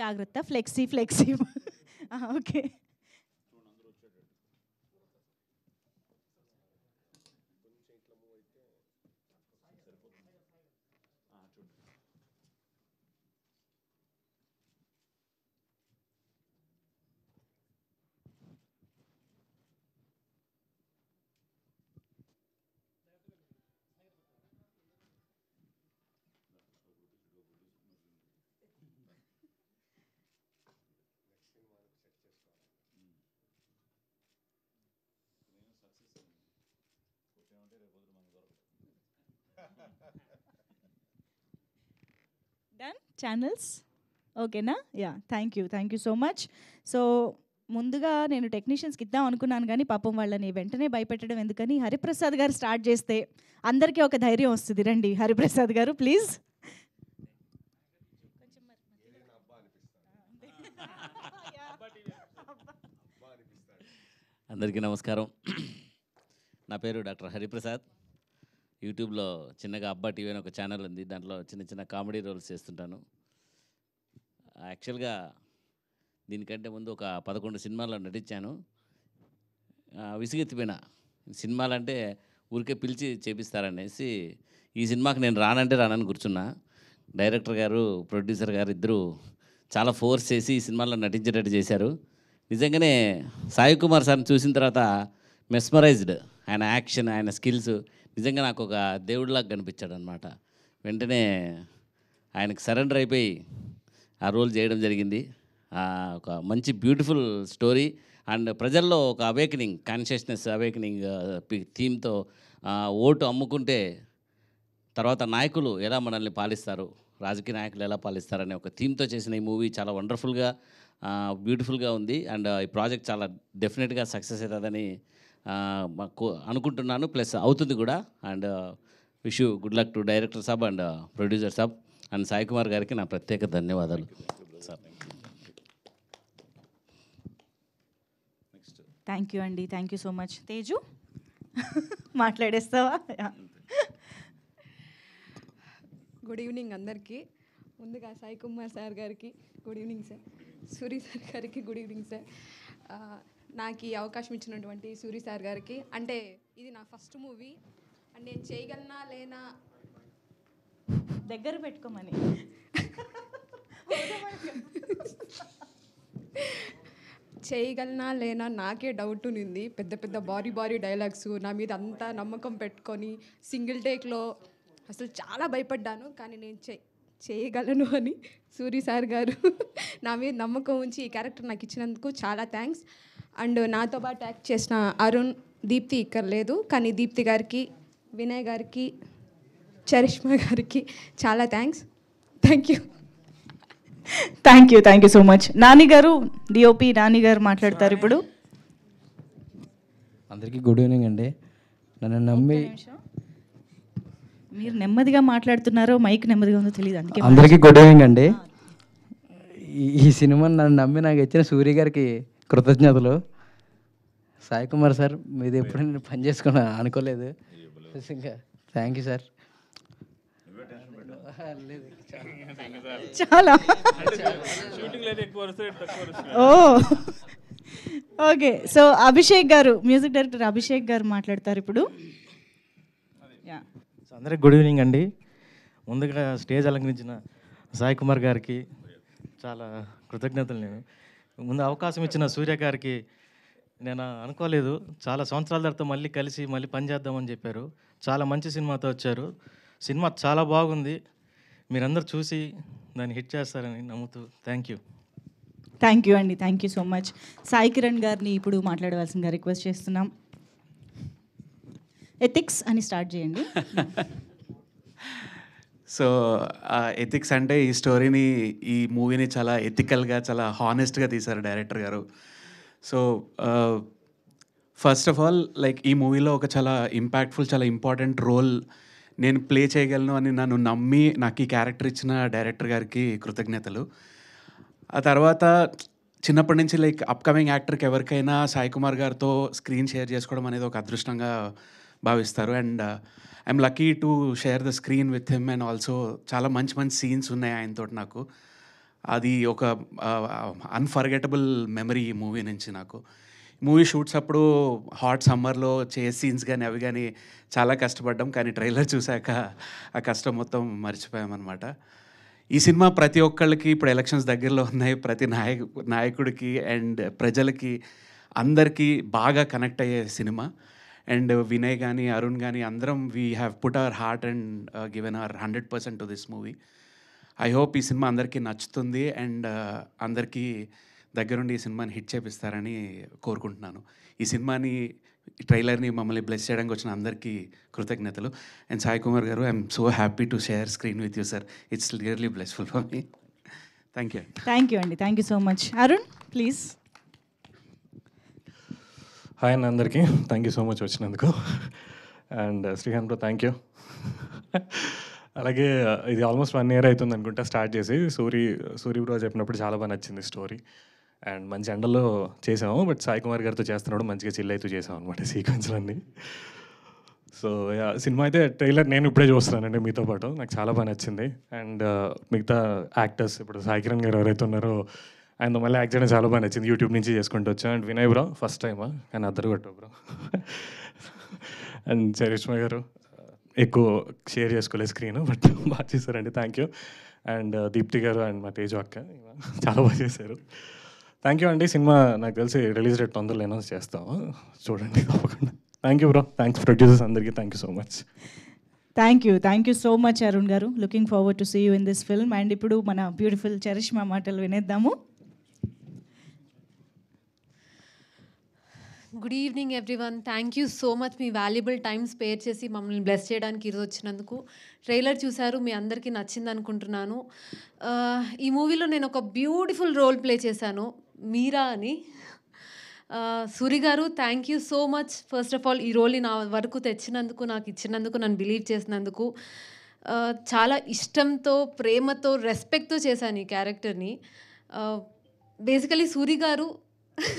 జాగ్రత్త ఫ్లెక్సీ ఫ్లెక్సీ ఓకే ఛానల్స్ ఓకేనా yeah thank you thank you so much so ముందుగా నేను టెక్నీషియన్స్కి ఇద్దాం అనుకున్నాను కానీ పాపం వాళ్ళని వెంటనే భయపెట్టడం ఎందుకని హరిప్రసాద్ గారు స్టార్ట్ చేస్తే అందరికీ ఒక ధైర్యం వస్తుంది రండి హరిప్రసాద్ గారు ప్లీజ్ అందరికీ నమస్కారం నా పేరు డాక్టర్ హరిప్రసాద్ యూట్యూబ్లో చిన్నగా అబ్బా టీవీ అని ఒక ఛానల్ ఉంది దాంట్లో చిన్న చిన్న కామెడీ రోల్స్ చేస్తుంటాను యాక్చువల్గా దీనికంటే ముందు ఒక పదకొండు సినిమాల్లో నటించాను విసిగెత్తిపోయినా సినిమాలంటే ఊరికే పిలిచి చేపిస్తారనేసి ఈ సినిమాకి నేను రానంటే రానని కూర్చున్నా డైరెక్టర్ గారు ప్రొడ్యూసర్ గారు ఇద్దరు చాలా ఫోర్స్ చేసి ఈ సినిమాలో నటించేటట్టు చేశారు నిజంగానే సాయి కుమార్ సార్ని చూసిన తర్వాత మెస్మరైజ్డ్ ఆయన యాక్షన్ ఆయన స్కిల్స్ నిజంగా నాకు ఒక దేవుడిలాగా కనిపించాడు అనమాట వెంటనే ఆయనకు సరెండర్ అయిపోయి ఆ రోల్ చేయడం జరిగింది ఒక మంచి బ్యూటిఫుల్ స్టోరీ అండ్ ప్రజల్లో ఒక అవేకనింగ్ కాన్షియస్నెస్ అవేకనింగ్ థీమ్తో ఓటు అమ్ముకుంటే తర్వాత నాయకులు ఎలా మనల్ని పాలిస్తారు రాజకీయ నాయకులు ఎలా పాలిస్తారనే ఒక థీమ్తో చేసిన ఈ మూవీ చాలా వండర్ఫుల్గా బ్యూటిఫుల్గా ఉంది అండ్ ఈ ప్రాజెక్ట్ చాలా డెఫినెట్గా సక్సెస్ అవుతుందని అనుకుంటున్నాను ప్లస్ అవుతుంది కూడా and wish you good luck to director సాబ్ అండ్ ప్రొడ్యూసర్ సాబ్ అండ్ సాయి కుమార్ గారికి నా ప్రత్యేక ధన్యవాదాలు సార్ థ్యాంక్ యూ అండి thank you so much Teju మాట్లాడేస్తావా గుడ్ ఈవినింగ్ అందరికీ ముందుగా సాయి కుమార్ సార్ గారికి good evening sir Suri sir గారికి గుడ్ ఈవినింగ్ సార్ నాకు ఈ అవకాశం ఇచ్చినటువంటి సూరి సార్ గారికి అంటే ఇది నా ఫస్ట్ మూవీ అండ్ నేను చేయగలనా లేనా దగ్గర పెట్టుకోమని చేయగలనా లేనా నాకే డౌట్ ఉంది పెద్ద పెద్ద భారీ భారీ డైలాగ్స్ నా మీద అంతా నమ్మకం పెట్టుకొని సింగిల్ టేక్లో అసలు చాలా భయపడ్డాను కానీ నేను చే చేయగలను అని సూరి సార్ గారు నా మీద నమ్మకం ఉంచి ఈ క్యారెక్టర్ నాకు ఇచ్చినందుకు చాలా థ్యాంక్స్ అండ్ నాతో పాటు యాక్ట్ చేసిన అరుణ్ దీప్తి ఇక్కడ లేదు కానీ దీప్తి గారికి వినయ్ గారికి చరిష్మా గారికి చాలా thanks thank you thank you thank you so much Nani గారు డిఓపి నాని గారు మాట్లాడతారు ఇప్పుడు అందరికీ గుడ్ ఈవినింగ్ అండి నన్ను నమ్మి మీరు నెమ్మదిగా మాట్లాడుతున్నారో మైక్ నెమ్మదిగా ఉందో తెలియదు అందుకే అందరికీ గుడ్ ఈవినింగ్ అండి ఈ సినిమా నన్ను నమ్మి నాకు ఇచ్చిన సూర్య గారికి కృతజ్ఞతలు సాయి కుమార్ సార్ మీది ఎప్పుడు నేను పని చేసుకున్నా అనుకోలేదు ఇంకా థ్యాంక్ యూ సార్ చాలా ఓ ఓకే సో అభిషేక్ గారు మ్యూజిక్ డైరెక్టర్ అభిషేక్ గారు మాట్లాడతారు ఇప్పుడు అందరికి గుడ్ ఈవినింగ్ అండి ముందుగా స్టేజ్ అలంకరించిన సాయి కుమార్ గారికి చాలా కృతజ్ఞతలు నేను ముందు అవకాశం ఇచ్చిన సూర్య గారికి నేను అనుకోలేదు చాలా సంవత్సరాల తర్వాత మళ్ళీ కలిసి మళ్ళీ పని చేద్దామని చెప్పారు చాలా మంచి సినిమాతో వచ్చారు సినిమా చాలా బాగుంది మీరందరూ చూసి దాన్ని హిట్ చేస్తారని నమ్ముతూ థ్యాంక్ యూ థ్యాంక్ యూ అండి thank you so much Sai Kiran గారిని ఇప్పుడు మాట్లాడవలసిందిగా రిక్వెస్ట్ చేస్తున్నాం ఎథిక్స్ అని స్టార్ట్ చేయండి సో ఎథిక్స్ అంటే ఈ స్టోరీని ఈ మూవీని చాలా ఎథికల్గా చాలా హానెస్ట్గా తీశారు డైరెక్టర్ గారు so first of all like ఈ మూవీలో ఒక చాలా ఇంపాక్ట్ఫుల్ చాలా ఇంపార్టెంట్ రోల్ నేను ప్లే చేయగలను అని నన్ను నమ్మి నాకు ఈ క్యారెక్టర్ ఇచ్చిన డైరెక్టర్ గారికి కృతజ్ఞతలు ఆ తర్వాత చిన్నప్పటి నుంచి లైక్ అప్కమింగ్ యాక్టర్కి ఎవరికైనా సాయి కుమార్ గారితో స్క్రీన్ షేర్ చేసుకోవడం అనేది ఒక అదృష్టంగా భావిస్తారు and I'm lucky to share the screen with him and also చాలా మంచి మంచి సీన్స్ ఉన్నాయి ఆయనతో నాకు అది ఒక అన్ఫర్గెటబుల్ మెమరీ ఈ మూవీ నుంచి నాకు మూవీ షూట్స్ అప్పుడు హాట్ సమ్మర్లో చే సీన్స్ కానీ అవి కానీ చాలా కష్టపడ్డాం కానీ ట్రైలర్ చూశాక ఆ కష్టం మొత్తం మర్చిపోయామన్నమాట ఈ సినిమా ప్రతి ఒక్కళ్ళకి ఇప్పుడు ఎలక్షన్స్ దగ్గరలో ఉన్నాయి ప్రతి నాయకు నాయకుడికి అండ్ ప్రజలకి అందరికీ బాగా కనెక్ట్ అయ్యే సినిమా అండ్ వినయ్ కానీ అరుణ్ కానీ అందరం we have put our heart and given our hundred percent to this movie I hope ఈ సినిమా అందరికీ నచ్చుతుంది అండ్ uh, అందరికీ దగ్గరుండి ఈ సినిమాని హిట్ చేపిస్తారని కోరుకుంటున్నాను ఈ సినిమాని ట్రైలర్ని మమ్మల్ని బ్లెస్ చేయడానికి వచ్చిన అందరికీ కృతజ్ఞతలు అండ్ సాయి కుమార్ గారు I'm so happy to share screen with you sir it's really blissful for me thank you thank you అండి thank you so much Arun please hi అన్న అందరికీ థ్యాంక్ యూ సో మచ్ వచ్చినందుకు and Srihan bro thank you అలాగే uh, ఇది almost one year అవుతుంది అనుకుంటా start చేసి Suri Suri bro చెప్పినప్పుడు చాలా బాగా నచ్చింది స్టోరీ అండ్ మంచి ఎండలో చేసాము బట్ సాయి కుమార్ గారితో చేస్తున్నాడు మంచిగా చిల్ అయితే చేసాం అనమాట సీక్వెన్స్లన్నీ సో సినిమా అయితే ట్రైలర్ నేను ఇప్పుడే చూస్తున్నానండి మీతో పాటు నాకు చాలా బాగా నచ్చింది అండ్ uh, మిగతా యాక్టర్స్ ఇప్పుడు సాయి కిరణ్ గారు ఎవరైతే ఉన్నారో అండ్ మళ్ళీ యాక్సిడెంట్ చాలా బాగా నచ్చింది యూట్యూబ్ నుంచి చేసుకుంటూ వచ్చాను అండ్ వినయ్ బ్రో ఫస్ట్ టైమా కానీ అద్దరు కొట్టు బ్రో అండ్ చరిష్మ గారు ఎక్కువ షేర్ చేసుకోలేదు స్క్రీన్ బట్ బాగా చేశారండి థ్యాంక్ యూ అండ్ దీప్తి గారు అండ్ మా తేజు అక్క చాలా బాగా చేశారు థ్యాంక్ యూ అండి సినిమా నాకు తెలిసి రిలీజ్ డేట్ తొందరలో అనౌన్స్ చేస్తాము చూడండి తప్పకుండా thank you bro thanks producers అందరికీ thank you so much thank you thank you so much Arun గారు looking forward to see you in this film and ఇప్పుడు మన బ్యూటిఫుల్ చరిష్మా మాటలు వినేద్దాము good evening everyone thank you so much మీ valuable time spare చేసి మమ్మల్ని bless చేయడానికి ఈరోజు వచ్చినందుకు ట్రైలర్ చూశారు మీ అందరికీ నచ్చింది అనుకుంటున్నాను ఈ మూవీలో నేను ఒక బ్యూటిఫుల్ రోల్ ప్లే చేశాను మీరా అని సూరి గారు thank you so much first of all ఈ రోల్ని నా వరకు తెచ్చినందుకు నాకు ఇచ్చినందుకు నన్ను బిలీవ్ చేసినందుకు చాలా ఇష్టంతో ప్రేమతో రెస్పెక్ట్తో చేశాను ఈ క్యారెక్టర్ని బేసికలీ సూరి గారు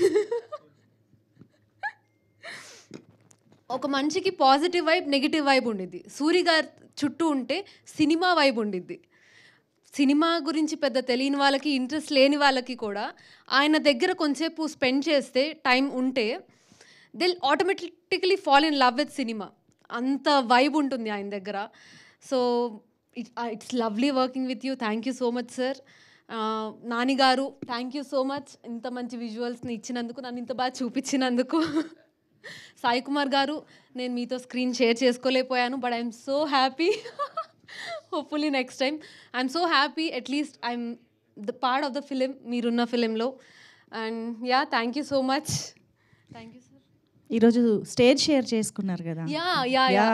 ఒక మనిషికి పాజిటివ్ వైబ్ నెగిటివ్ వైబ్ ఉండిద్ది సూరి గారి చుట్టూ ఉంటే సినిమా వైబ్ ఉండిద్ది సినిమా గురించి పెద్ద తెలియని వాళ్ళకి ఇంట్రెస్ట్ లేని వాళ్ళకి కూడా ఆయన దగ్గర కొంచెంసేపు స్పెండ్ చేస్తే టైం ఉంటే దిల్ automatically fall in love with cinema అంత వైబ్ ఉంటుంది ఆయన దగ్గర so it's lovely working with you thank you so much sir నానిగారు థ్యాంక్ యూ సో మచ్ ఇంత మంచి విజువల్స్ని ఇచ్చినందుకు నన్ను ఇంత బాగా చూపించినందుకు సాయి కుమార్ గారు నేను మీతో స్క్రీన్ షేర్ చేసుకోలేకపోయాను but I'm so happy hopefully next time I'm so happy at least I'm the part of the film మీరున్న ఫిలింలో and yeah thank you so much thank you sir ఈరోజు స్టేజ్ షేర్ చేసుకున్నారు కదా yeah yeah yeah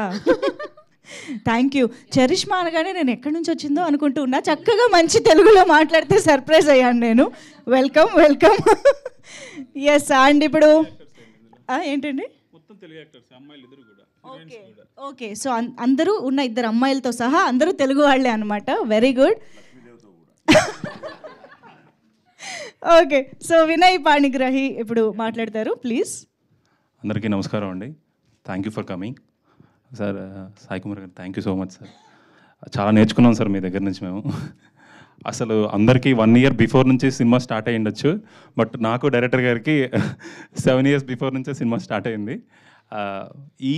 thank you Charishma అనగానే నేను ఎక్కడి నుంచి వచ్చిందో అనుకుంటూ ఉన్నా చక్కగా మంచి తెలుగులో మాట్లాడితే సర్ప్రైజ్ అయ్యాను నేను వెల్కమ్ వెల్కమ్ ఎస్ అండ్ ఇప్పుడు ఏంటండి ఓకే ఓకే సో అందరూ ఉన్న ఇద్దరు అమ్మాయిలతో సహా అందరూ తెలుగు వాళ్ళే అనమాట very good okay so Vinay Panigrahi ఇప్పుడు మాట్లాడతారు ప్లీజ్ అందరికీ నమస్కారం అండి thank you for coming sir Sai Kumar గారు thank you so much sir చాలా నేర్చుకున్నాం సార్ మీ దగ్గర నుంచి మేము అసలు అందరికీ వన్ ఇయర్ బిఫోర్ నుంచి సినిమా స్టార్ట్ అయ్యి ఉండొచ్చు బట్ నాకు డైరెక్టర్ గారికి సెవెన్ ఇయర్స్ బిఫోర్ నుంచే సినిమా స్టార్ట్ అయింది ఈ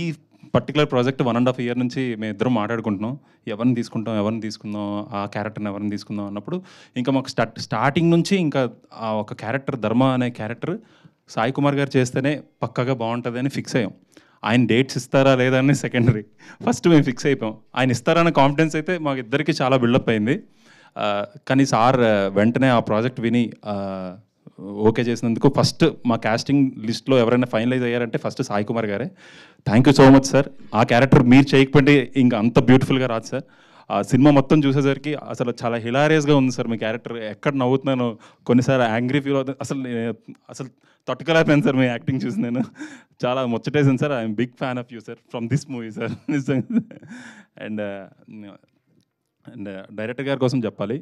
particular project one and half year నుంచి మేము ఇద్దరం మాట్లాడుకుంటున్నాం ఎవరిని తీసుకుంటాం ఎవరిని తీసుకుందాం ఆ క్యారెక్టర్ని ఎవరిని తీసుకుందాం అన్నప్పుడు ఇంకా మాకు స్టార్ట్ స్టార్టింగ్ నుంచి ఇంకా ఆ ఒక క్యారెక్టర్ ధర్మ అనే క్యారెక్టర్ సాయి కుమార్ గారు చేస్తేనే పక్కగా బాగుంటుంది అని ఫిక్స్ అయ్యాం ఆయన డేట్స్ ఇస్తారా లేదా అని సెకండరీ ఫస్ట్ మేము ఫిక్స్ అయిపోయాం ఆయన అనే కాన్ఫిడెన్స్ అయితే మాకు ఇద్దరికి చాలా బిల్డప్ అయింది కానీ సార్ వెంటనే ఆ ప్రాజెక్ట్ విని ఓకే చేసినందుకు ఫస్ట్ మా కాస్టింగ్ లిస్ట్లో ఎవరైనా ఫైనలైజ్ అయ్యారంటే ఫస్ట్ సాయి కుమార్ గారే thank you so much sir ఆ క్యారెక్టర్ మీరు చేయకపోతే ఇంకా అంత బ్యూటిఫుల్గా రాదు సార్ ఆ సినిమా మొత్తం చూసేసరికి అసలు చాలా హిలారియస్గా ఉంది సార్ మీ క్యారెక్టర్ ఎక్కడ నవ్వుతున్నాను కొన్నిసార్లు యాంగ్రీ ఫీల్ అవుతుంది అసలు అసలు తట్టుకోలేకపోయాను సార్ మీ యాక్టింగ్ చూసి నేను చాలా ముచ్చటేసాను sir I'm big fan of you sir from this movie sir and and director గారి కోసం చెప్పాలి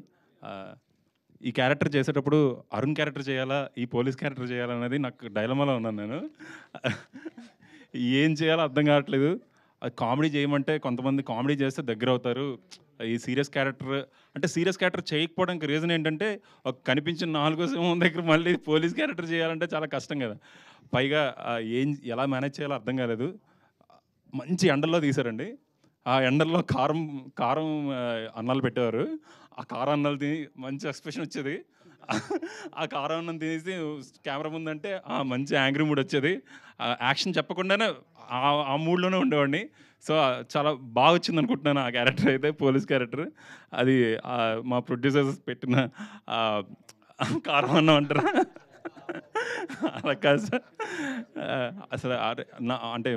ఈ క్యారెక్టర్ చేసేటప్పుడు అరుణ్ క్యారెక్టర్ చేయాలా ఈ పోలీస్ క్యారెక్టర్ చేయాలనేది నాకు డైలమాలో ఉన్నాను నేను ఏం చేయాలో అర్థం కావట్లేదు కామెడీ చేయమంటే కొంతమంది కామెడీ చేస్తే దగ్గర అవుతారు ఈ సీరియస్ క్యారెక్టర్ అంటే సీరియస్ క్యారెక్టర్ చేయకపోవడానికి రీజన్ ఏంటంటే ఒక కనిపించిన నాలుగో సింహం దగ్గర మళ్ళీ పోలీస్ క్యారెక్టర్ చేయాలంటే చాలా కష్టం కదా పైగా ఏం ఎలా మేనేజ్ చేయాలో అర్థం కాలేదు మంచి ఎండల్లో తీశారండి ఆ ఎండల్లో కారం కారం అన్నాలు పెట్టేవారు ఆ కారం అన్నాలు తిని మంచి ఎక్స్ప్రెషన్ వచ్చేది ఆ కారం అన్నం తినేసి కెమెరా ముందంటే మంచి యాంగ్రీ మూడ్ వచ్చేది యాక్షన్ చెప్పకుండానే ఆ మూడ్లోనే ఉండేవాడిని సో చాలా బాగా వచ్చింది అనుకుంటున్నాను ఆ క్యారెక్టర్ అయితే పోలీస్ క్యారెక్టర్ అది మా ప్రొడ్యూసర్స్ పెట్టిన కారం అన్నం అంటారా అలా కాదు సార్ అసలు అంటే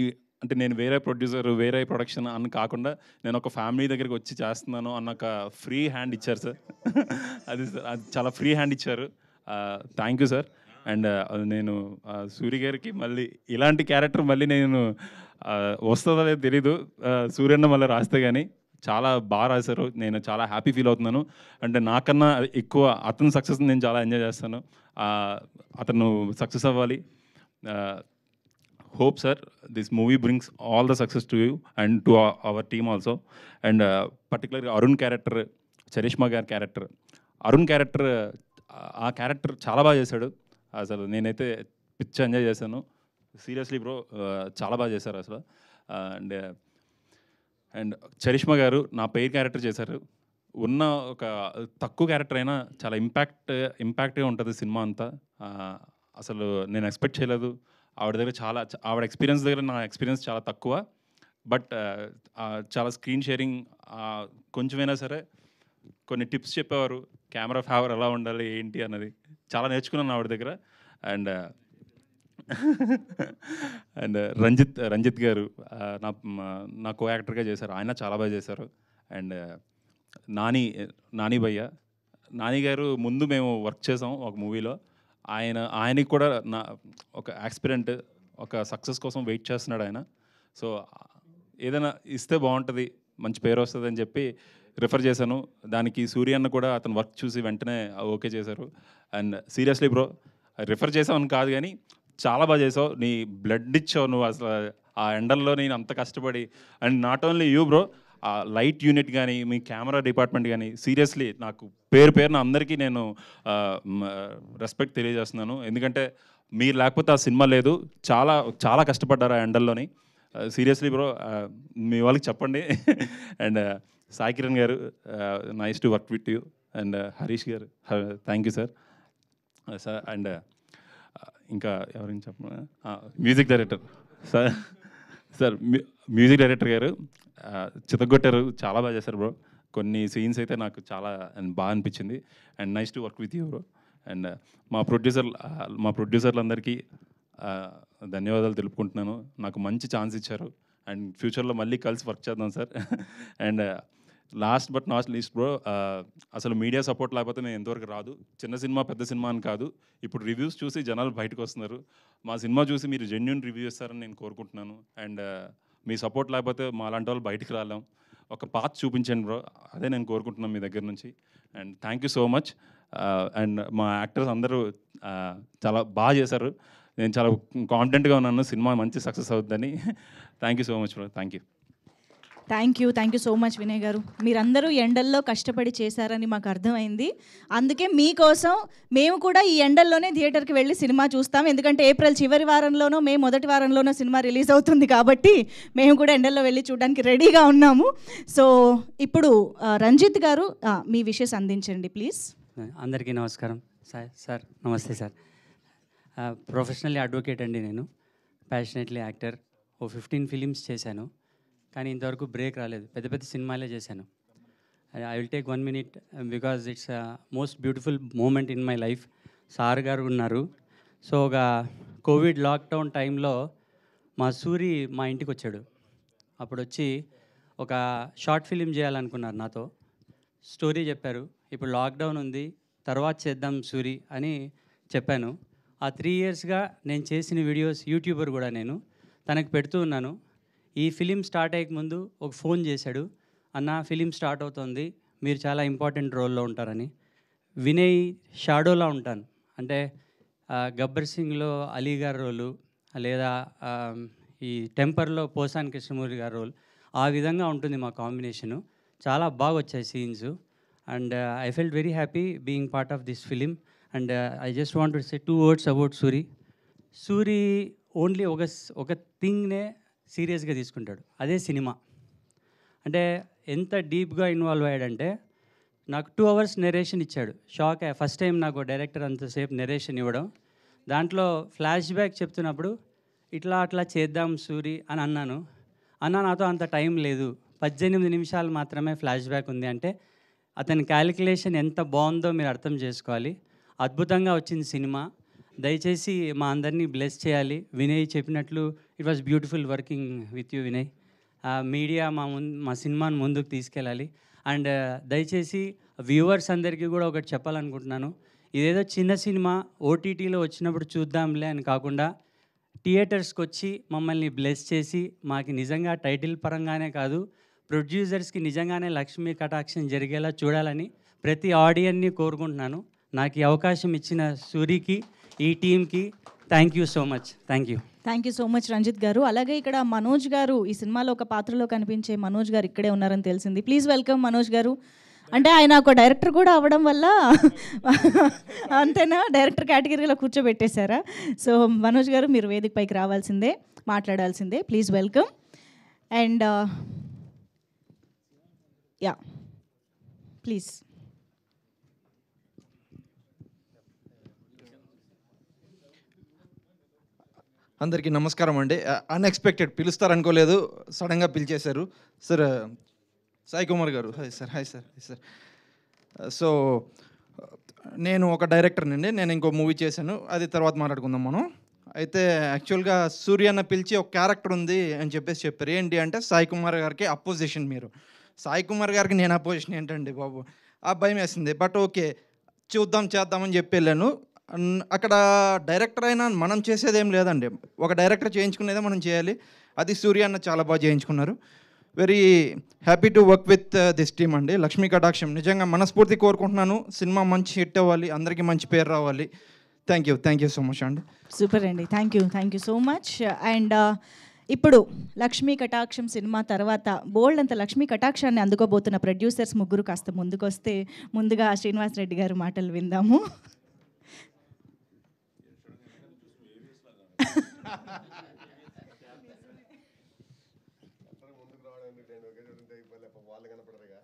ఈ అంటే నేను వేరే ప్రొడ్యూసర్ వేరే ప్రొడక్షన్ అని కాకుండా నేను ఒక ఫ్యామిలీ దగ్గరికి వచ్చి చేస్తున్నాను అన్న ఒక ఫ్రీ హ్యాండ్ ఇచ్చారు సార్ అది సార్ అది చాలా ఫ్రీ హ్యాండ్ ఇచ్చారు థ్యాంక్ యూ సార్ అండ్ నేను సూర్య గారికి మళ్ళీ ఇలాంటి క్యారెక్టర్ మళ్ళీ నేను వస్తుందో లేదో తెలీదు సూర్యన్న మళ్ళీ రాస్తే కానీ చాలా బాగా రాశారు నేను చాలా హ్యాపీ ఫీల్ అవుతున్నాను అంటే నాకన్నా ఎక్కువ అతని సక్సెస్ నేను చాలా ఎంజాయ్ చేస్తాను అతను సక్సెస్ అవ్వాలి hope sir this movie brings all the success to you and to our team also and పర్టికులర్గా అరుణ్ క్యారెక్టర్ చరిష్మా గారి క్యారెక్టర్ అరుణ్ క్యారెక్టర్ ఆ క్యారెక్టర్ చాలా బాగా చేశాడు అసలు నేనైతే పిచ్చి ఎంజాయ్ చేశాను సీరియస్లీ బ్రో uh, చాలా బాగా చేశారు అసలు అండ్ అండ్ చరిష్మా గారు నా పేరు క్యారెక్టర్ చేశారు ఉన్న ఒక తక్కువ క్యారెక్టర్ అయినా చాలా ఇంపాక్ట్ ఇంపాక్ట్గా ఉంటుంది సినిమా అంతా uh, అసలు నేను ఎక్స్పెక్ట్ చేయలేదు ఆవిడ దగ్గర చాలా ఆవిడ ఎక్స్పీరియన్స్ దగ్గర నా ఎక్స్పీరియన్స్ చాలా తక్కువ బట్ uh, చాలా స్క్రీన్ షేరింగ్ కొంచెమైనా సరే కొన్ని టిప్స్ చెప్పేవారు కెమెరా ఫేవర్ ఎలా ఉండాలి ఏంటి అన్నది చాలా నేర్చుకున్నాను ఆవిడ దగ్గర and and uh, uh, Ranjith Ranjith గారు నా నా కో యాక్టర్గా చేశారు ఆయన చాలా బాగా చేశారు అండ్ నాని నాని భయ్య నాని గారు ముందు మేము వర్క్ చేసాం ఒక మూవీలో ఆయన ఆయనకి కూడా నా ఒక యాక్స్పిరెంట్ ఒక సక్సెస్ కోసం వెయిట్ చేస్తున్నాడు ఆయన సో ఏదైనా ఇస్తే బాగుంటుంది మంచి పేరు వస్తుంది అని చెప్పి రిఫర్ చేశాను దానికి సూర్యన్న కూడా అతను వర్క్ చూసి వెంటనే ఓకే చేశారు అండ్ సీరియస్లీ బ్రో రిఫర్ చేసావని కాదు కానీ చాలా బాగా చేసావు నీ బ్లడ్ ఇచ్చావు నువ్వు అసలు ఆ ఎండల్లో నేను అంత కష్టపడి and not only you bro ఆ లైట్ యూనిట్ కానీ మీ కెమెరా డిపార్ట్మెంట్ కానీ సీరియస్లీ నాకు పేరు పేరున అందరికీ నేను రెస్పెక్ట్ తెలియజేస్తున్నాను ఎందుకంటే మీరు లేకపోతే ఆ సినిమా లేదు చాలా చాలా కష్టపడ్డారు ఆ ఎండల్లోని సీరియస్లీ బ్రో మీ వాళ్ళకి చెప్పండి అండ్ సాయి కిరణ్ గారు nice to work with you and Harish గారు thank you sir sir and ఇంకా ఎవరైనా చెప్ప music director sir sir music director గారు చితగొట్టారు చాలా బాగా చేశారు బ్రో కొన్ని సీన్స్ అయితే నాకు చాలా బాగా అనిపించింది and nice to work with you bro and మా ప్రొడ్యూసర్ మా ప్రొడ్యూసర్లందరికీ ధన్యవాదాలు తెలుపుకుంటున్నాను నాకు మంచి ఛాన్స్ ఇచ్చారు అండ్ ఫ్యూచర్లో మళ్ళీ కలిసి వర్క్ చేద్దాం sir and last but not least bro అసలు మీడియా సపోర్ట్ లేకపోతే నేను ఎంతవరకు రాదు చిన్న సినిమా పెద్ద సినిమా అని కాదు ఇప్పుడు రివ్యూస్ చూసి జనాలు బయటకు వస్తున్నారు మా సినిమా చూసి మీరు జెన్యున్ రివ్యూ ఇస్తారని నేను కోరుకుంటున్నాను అండ్ మీ సపోర్ట్ లేకపోతే మా అలాంటి వాళ్ళు బయటికి రాలేం ఒక పాత్ చూపించండి బ్రో అదే నేను కోరుకుంటున్నాను మీ దగ్గర నుంచి and thank you so much and మా యాక్టర్స్ అందరూ uh, చాలా బాగా చేశారు నేను చాలా కాన్ఫిడెంట్గా ఉన్నాను సినిమా మంచి సక్సెస్ అవుతుందని thank you so much bro thank you thank you thank you so much Vinay గారు మీరందరూ ఎండల్లో కష్టపడి చేశారని మాకు అర్థమైంది అందుకే మీకోసం మేము కూడా ఈ ఎండల్లోనే థియేటర్కి వెళ్ళి సినిమా చూస్తాం ఎందుకంటే ఏప్రిల్ చివరి వారంలోనో మే మొదటి వారంలోనో సినిమా రిలీజ్ అవుతుంది కాబట్టి మేము కూడా ఎండల్లో వెళ్ళి చూడడానికి రెడీగా ఉన్నాము సో ఇప్పుడు రంజిత్ గారు మీ విషెస్ అందించండి ప్లీజ్ అందరికీ నమస్కారం సార్ సార్ నమస్తే సార్ ప్రొఫెషనల్లీ అడ్వకేట్ అండి నేను ప్యాషనెట్లీ యాక్టర్ ఓ ఫిఫ్టీన్ ఫిలిమ్స్ చేశాను కానీ ఇంతవరకు బ్రేక్ రాలేదు పెద్ద పెద్ద సినిమాలే చేశాను I will take one minute because it's most beautiful moment in my life sir గారు ఉన్నారు సో ఒక కోవిడ్ లాక్డౌన్ టైంలో మా సూరి మా ఇంటికి వచ్చాడు అప్పుడు వచ్చి ఒక షార్ట్ ఫిలిం చేయాలనుకున్నారు నాతో స్టోరీ చెప్పారు ఇప్పుడు లాక్డౌన్ ఉంది తర్వాత చేద్దాం సూరి అని చెప్పాను ఆ త్రీ ఇయర్స్గా నేను చేసిన వీడియోస్ యూట్యూబర్ కూడా నేను తనకు పెడుతూ ఉన్నాను ఈ ఫిలిం స్టార్ట్ అయ్యే ముందు ఒక ఫోన్ చేశాడు అన్న ఫిలిం స్టార్ట్ అవుతుంది మీరు చాలా ఇంపార్టెంట్ రోల్లో ఉంటారని వినయ్ షాడోలా ఉంటాను అంటే గబ్బర్ సింగ్లో అలీ రోలు లేదా ఈ టెంపర్లో పోసాన్ కృష్ణమూర్తి గారి రోల్ ఆ విధంగా ఉంటుంది మా కాంబినేషను చాలా బాగా వచ్చాయి scenes and I felt very happy being part of this film and I just want say two words about Suri Suri only ఒక ఒక థింగ్నే సీరియస్గా తీసుకుంటాడు అదే సినిమా అంటే ఎంత డీప్గా ఇన్వాల్వ్ అయ్యాడంటే నాకు టూ అవర్స్ నెరేషన్ ఇచ్చాడు షాక్ ఫస్ట్ టైం నాకు డైరెక్టర్ అంతసేపు నెరేషన్ ఇవ్వడం దాంట్లో ఫ్లాష్ బ్యాక్ చెప్తున్నప్పుడు ఇట్లా అట్లా చేద్దాం సూరి అని అన్నాను అన్న నాతో అంత టైం లేదు పద్దెనిమిది నిమిషాలు మాత్రమే ఫ్లాష్ బ్యాక్ ఉంది అంటే అతని క్యాలిక్యులేషన్ ఎంత బాగుందో మీరు అర్థం చేసుకోవాలి అద్భుతంగా వచ్చింది సినిమా దయచేసి మా అందరినీ బ్లెస్ చేయాలి వినయ్ చెప్పినట్లు it was beautiful working with you Vinay media మా ముందు మా సినిమాను ముందుకు తీసుకెళ్ళాలి అండ్ దయచేసి వ్యూవర్స్ అందరికీ కూడా ఒకటి చెప్పాలనుకుంటున్నాను ఇదేదో చిన్న సినిమా ఓటీటీలో వచ్చినప్పుడు చూద్దాంలే అని కాకుండా థియేటర్స్కి వచ్చి మమ్మల్ని బ్లెస్ చేసి మాకు నిజంగా టైటిల్ పరంగానే కాదు ప్రొడ్యూసర్స్కి నిజంగానే లక్ష్మీ కటాక్షన్ జరిగేలా చూడాలని ప్రతి ఆడియన్ని కోరుకుంటున్నాను నాకు ఈ అవకాశం ఇచ్చిన సూరికి ఈ టీంకి thank you so much thank you thank you so much Ranjith గారు అలాగే ఇక్కడ మనోజ్ గారు ఈ సినిమాలో ఒక పాత్రలో కనిపించే మనోజ్ గారు ఇక్కడే ఉన్నారని తెలిసింది ప్లీజ్ వెల్కమ్ మనోజ్ గారు అంటే ఆయన ఒక డైరెక్టర్ కూడా అవ్వడం వల్ల అంతేనా డైరెక్టర్ కేటగిరీలో కూర్చోబెట్టేశారా సో మనోజ్ గారు మీరు వేదిక పైకి రావాల్సిందే మాట్లాడాల్సిందే please welcome and yeah please అందరికీ నమస్కారం అండి అన్ఎక్స్పెక్టెడ్ పిలుస్తారనుకోలేదు సడన్గా పిలిచేశారు సార్ సాయి కుమార్ గారు hi sir hi sir hi sir so నేను ఒక డైరెక్టర్నండి నేను ఇంకో మూవీ చేశాను అది తర్వాత మాట్లాడుకుందాం మనం అయితే యాక్చువల్గా సూర్యన్న పిలిచి ఒక క్యారెక్టర్ ఉంది అని చెప్పేసి చెప్పారు ఏంటి అంటే సాయి కుమార్ గారికి అపోజిషన్ మీరు సాయి కుమార్ గారికి నేను అపోజిషన్ ఏంటండి బాబు ఆ భయం వేసింది బట్ ఓకే చూద్దాం చేద్దామని చెప్పి వెళ్ళాను అక్కడ డైరెక్టర్ అయినా మనం చేసేది ఏం లేదండి ఒక డైరెక్టర్ చేయించుకునేదే మనం చేయాలి అది సూర్య అన్న చాలా బాగా చేయించుకున్నారు very happy to work with this team అండి లక్ష్మీ కటాక్షం నిజంగా మనస్ఫూర్తి కోరుకుంటున్నాను సినిమా మంచి హిట్ అవ్వాలి అందరికీ మంచి పేరు రావాలి thank you thank you so much అండి సూపర్ అండి thank you thank you so much and ఇప్పుడు లక్ష్మీ కటాక్షం సినిమా తర్వాత బోల్డ్ అంత లక్ష్మీ కటాక్షాన్ని అందుకోబోతున్న ప్రొడ్యూసర్స్ ముగ్గురు కాస్త ముందుకొస్తే ముందుగా శ్రీనివాస్ రెడ్డి గారు మాటలు విందాము ముందుకు రావడం నేను వాళ్ళు కనపడరుగా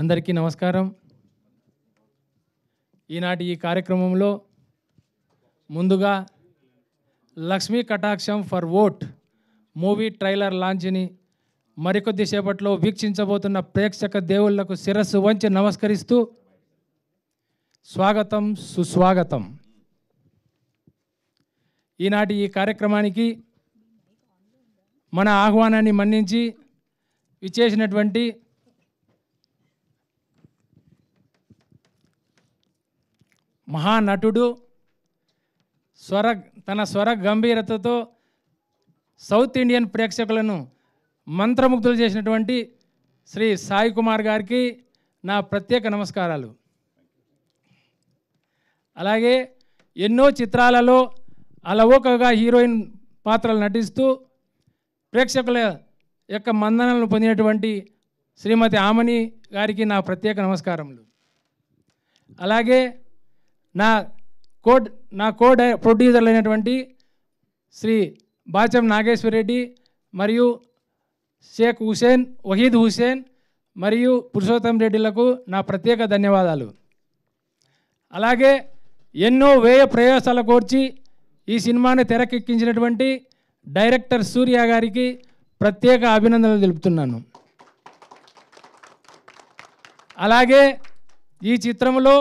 అందరికీ నమస్కారం ఈనాటి ఈ కార్యక్రమంలో ముందుగా Lakshmi Kataksham for vote movie trailer లాంచ్ని మరికొద్దిసేపట్లో వీక్షించబోతున్న ప్రేక్షక దేవుళ్లకు శిరస్సు వంచి నమస్కరిస్తూ స్వాగతం సుస్వాగతం ఈనాటి ఈ కార్యక్రమానికి మన ఆహ్వానాన్ని మన్నించి విచ్చేసినటువంటి మహానటుడు స్వర తన స్వర గంభీరతతో సౌత్ ఇండియన్ ప్రేక్షకులను మంత్రముగ్ధులు చేసినటువంటి శ్రీ సాయి కుమార్ గారికి నా ప్రత్యేక నమస్కారాలు అలాగే ఎన్నో చిత్రాలలో అలవోకగా హీరోయిన్ పాత్రలు నటిస్తూ ప్రేక్షకుల యొక్క మందనలను పొందినటువంటి శ్రీమతి ఆమని గారికి నా ప్రత్యేక నమస్కారములు అలాగే నా కోడ్ నా కో అయినటువంటి శ్రీ బాచం రెడ్డి మరియు షేక్ హుసేన్ వహీద్ హుసేన్ మరియు పురుషోత్తం రెడ్డిలకు నా ప్రత్యేక ధన్యవాదాలు అలాగే ఎన్నో వ్యయ ప్రయాసాల కోర్చి ఈ సినిమాని తెరకెక్కించినటువంటి డైరెక్టర్ సూర్య గారికి ప్రత్యేక అభినందనలు తెలుపుతున్నాను అలాగే ఈ చిత్రంలో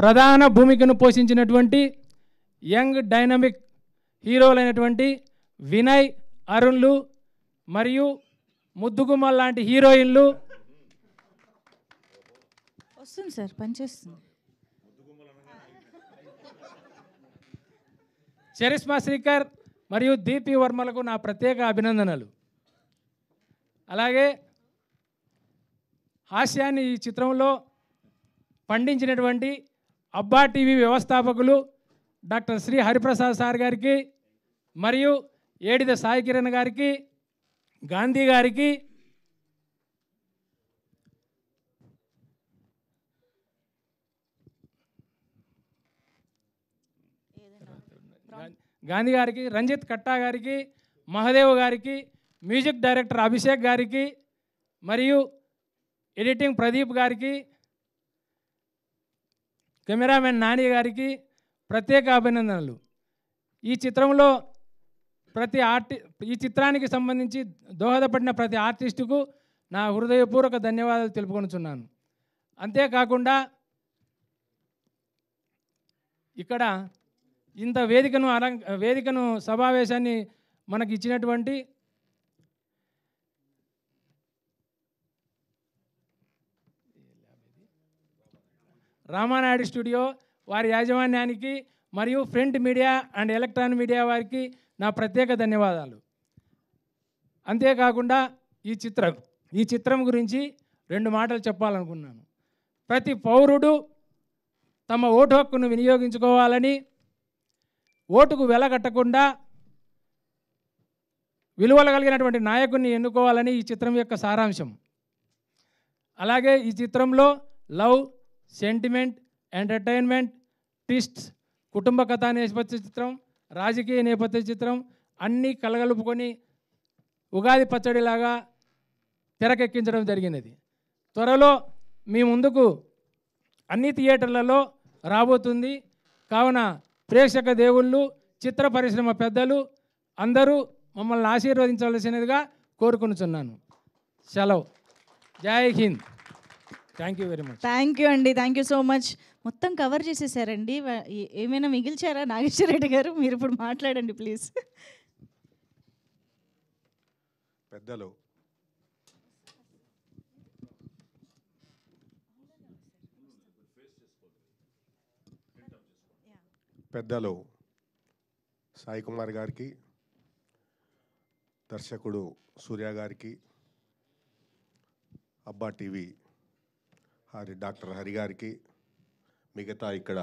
ప్రధాన భూమికను పోషించినటువంటి యంగ్ డైనమిక్ హీరోలైనటువంటి వినయ్ అరుణ్లు మరియు ముద్దుగుమ్మ లాంటి హీరోయిన్లు వస్తుంది సార్ పనిచేస్తుంది చరిష్మా శ్రీకర్ మరియు దీపి వర్మలకు నా ప్రత్యేక అభినందనలు అలాగే హాస్యాన్ని ఈ చిత్రంలో పండించినటువంటి అబ్బా టీవీ వ్యవస్థాపకులు డాక్టర్ శ్రీ హరిప్రసాద్ సార్ గారికి మరియు ఏడిద సాయి కిరణ్ గారికి గాంధీ గారికి గాంధీ గారికి రంజిత్ కట్టా గారికి మహదేవ్ గారికి మ్యూజిక్ డైరెక్టర్ అభిషేక్ గారికి మరియు ఎడిటింగ్ ప్రదీప్ గారికి కెమెరామెన్ నాని గారికి ప్రత్యేక అభినందనలు ఈ చిత్రంలో ప్రతి ఆర్టి ఈ చిత్రానికి సంబంధించి దోహదపడిన ప్రతి ఆర్టిస్టుకు నా హృదయపూర్వక ధన్యవాదాలు తెలుపుకొనుచున్నాను అంతేకాకుండా ఇక్కడ ఇంత వేదికను అలం వేదికను సమావేశాన్ని మనకి ఇచ్చినటువంటి రామానాయుడు స్టూడియో వారి యాజమాన్యానికి మరియు print media and electronic media వారికి నా ప్రత్యేక ధన్యవాదాలు అంతేకాకుండా ఈ చిత్రం ఈ చిత్రం గురించి రెండు మాటలు చెప్పాలనుకున్నాను ప్రతి పౌరుడు తమ ఓటు హక్కును వినియోగించుకోవాలని ఓటుకు వెలగట్టకుండా విలువలు కలిగినటువంటి నాయకుడిని ఎన్నుకోవాలని ఈ చిత్రం యొక్క సారాంశం అలాగే ఈ చిత్రంలో లవ్ సెంటిమెంట్ ఎంటర్టైన్మెంట్ ట్విస్ట్స్ కుటుంబ కథా నేపథ్య చిత్రం రాజకీయ నేపథ్య చిత్రం అన్నీ కలగలుపుకొని ఉగాది పచ్చడిలాగా తెరకెక్కించడం జరిగినది త్వరలో మీ ముందుకు అన్ని థియేటర్లలో రాబోతుంది కావున ప్రేక్షక దేవుళ్ళు చిత్ర పరిశ్రమ పెద్దలు అందరూ మమ్మల్ని ఆశీర్వదించవలసినదిగా కోరుకునిచున్నాను సెలవు Jai Hind thank you very much thank you అండి థ్యాంక్ యూ సో మచ్ మొత్తం కవర్ చేసేసారండి ఏమైనా మిగిల్చారా నాగేశ్వర రెడ్డి గారు మీరు ఇప్పుడు మాట్లాడండి ప్లీజ్ పెద్దలు పెద్దలు సాయి కుమార్ గారికి దర్శకుడు సూర్య గారికి అబ్బా టీవీ హరి డాక్టర్ హరి గారికి మిగతా ఇక్కడ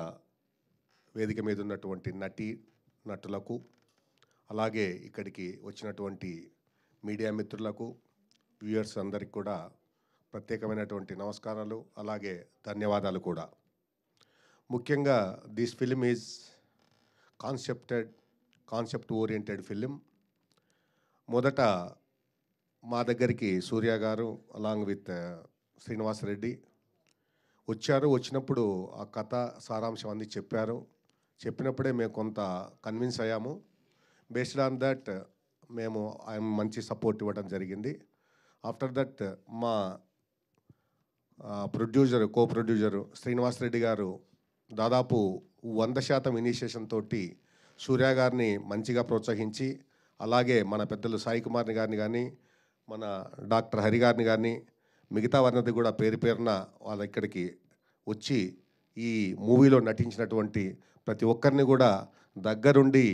వేదిక మీద ఉన్నటువంటి నటి నటులకు అలాగే ఇక్కడికి వచ్చినటువంటి మీడియా మిత్రులకు వ్యూయర్స్ అందరికి కూడా ప్రత్యేకమైనటువంటి నమస్కారాలు అలాగే ధన్యవాదాలు కూడా ముఖ్యంగా this film is concepted concept oriented film మొదట మా దగ్గరికి సూర్య గారు అలాంగ్ విత్ uh, శ్రీనివాసరెడ్డి వచ్చారు వచ్చినప్పుడు ఆ కథ సారాంశం అన్ని చెప్పారు చెప్పినప్పుడే మేము కొంత కన్విన్స్ అయ్యాము బేస్డ్ ఆన్ దట్ మేము ఆయన మంచి సపోర్ట్ ఇవ్వడం జరిగింది ఆఫ్టర్ దట్ మా producer uh, co producer Srinivasa Reddy గారు దాదాపు వంద శాతం ఇనిషియేషన్ తోటి సూర్య గారిని మంచిగా ప్రోత్సహించి అలాగే మన పెద్దలు సాయి కుమార్ని గారిని కానీ మన డాక్టర్ హరి గారిని కానీ మిగతా వారినది కూడా పేరు పేరున వాళ్ళ ఇక్కడికి వచ్చి ఈ మూవీలో నటించినటువంటి ప్రతి ఒక్కరిని కూడా దగ్గరుండి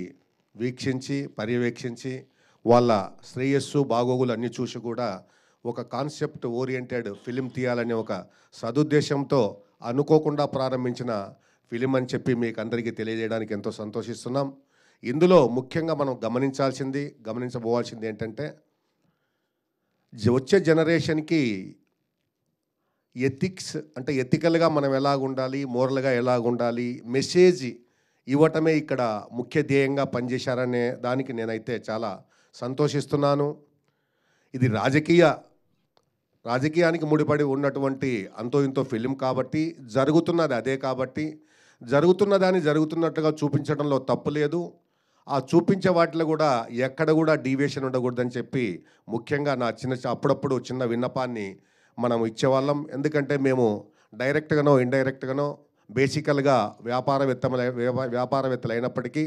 వీక్షించి పర్యవేక్షించి వాళ్ళ శ్రేయస్సు బాగోగులు అన్నీ చూసి కూడా ఒక కాన్సెప్ట్ ఓరియంటెడ్ ఫిలిం తీయాలనే ఒక సదుద్దేశంతో అనుకోకుండా ప్రారంభించిన ఫిలిం అని చెప్పి మీకు అందరికీ తెలియజేయడానికి ఎంతో సంతోషిస్తున్నాం ఇందులో ముఖ్యంగా మనం గమనించాల్సింది గమనించబోవాల్సింది ఏంటంటే వచ్చే జనరేషన్కి ఎథిక్స్ అంటే ఎథికల్గా మనం ఎలాగ ఉండాలి మోరల్గా ఎలాగ ఉండాలి మెసేజ్ ఇవ్వటమే ఇక్కడ ముఖ్య ధ్యేయంగా పనిచేశారనే దానికి నేనైతే చాలా సంతోషిస్తున్నాను ఇది రాజకీయ రాజకీయానికి ముడిపడి ఉన్నటువంటి అంతో ఇంతో ఫిలిం కాబట్టి జరుగుతున్నది అదే కాబట్టి జరుగుతున్న దాన్ని జరుగుతున్నట్టుగా చూపించడంలో తప్పు లేదు ఆ చూపించే వాటిలో కూడా ఎక్కడ కూడా డీవియేషన్ ఉండకూడదని చెప్పి ముఖ్యంగా నా చిన్న అప్పుడప్పుడు చిన్న విన్నపాన్ని మనం ఇచ్చేవాళ్ళం ఎందుకంటే మేము డైరెక్ట్గానో ఇండైరెక్ట్గానో బేసికల్గా వ్యాపారవేత్తల వ్యాపారవేత్తలు అయినప్పటికీ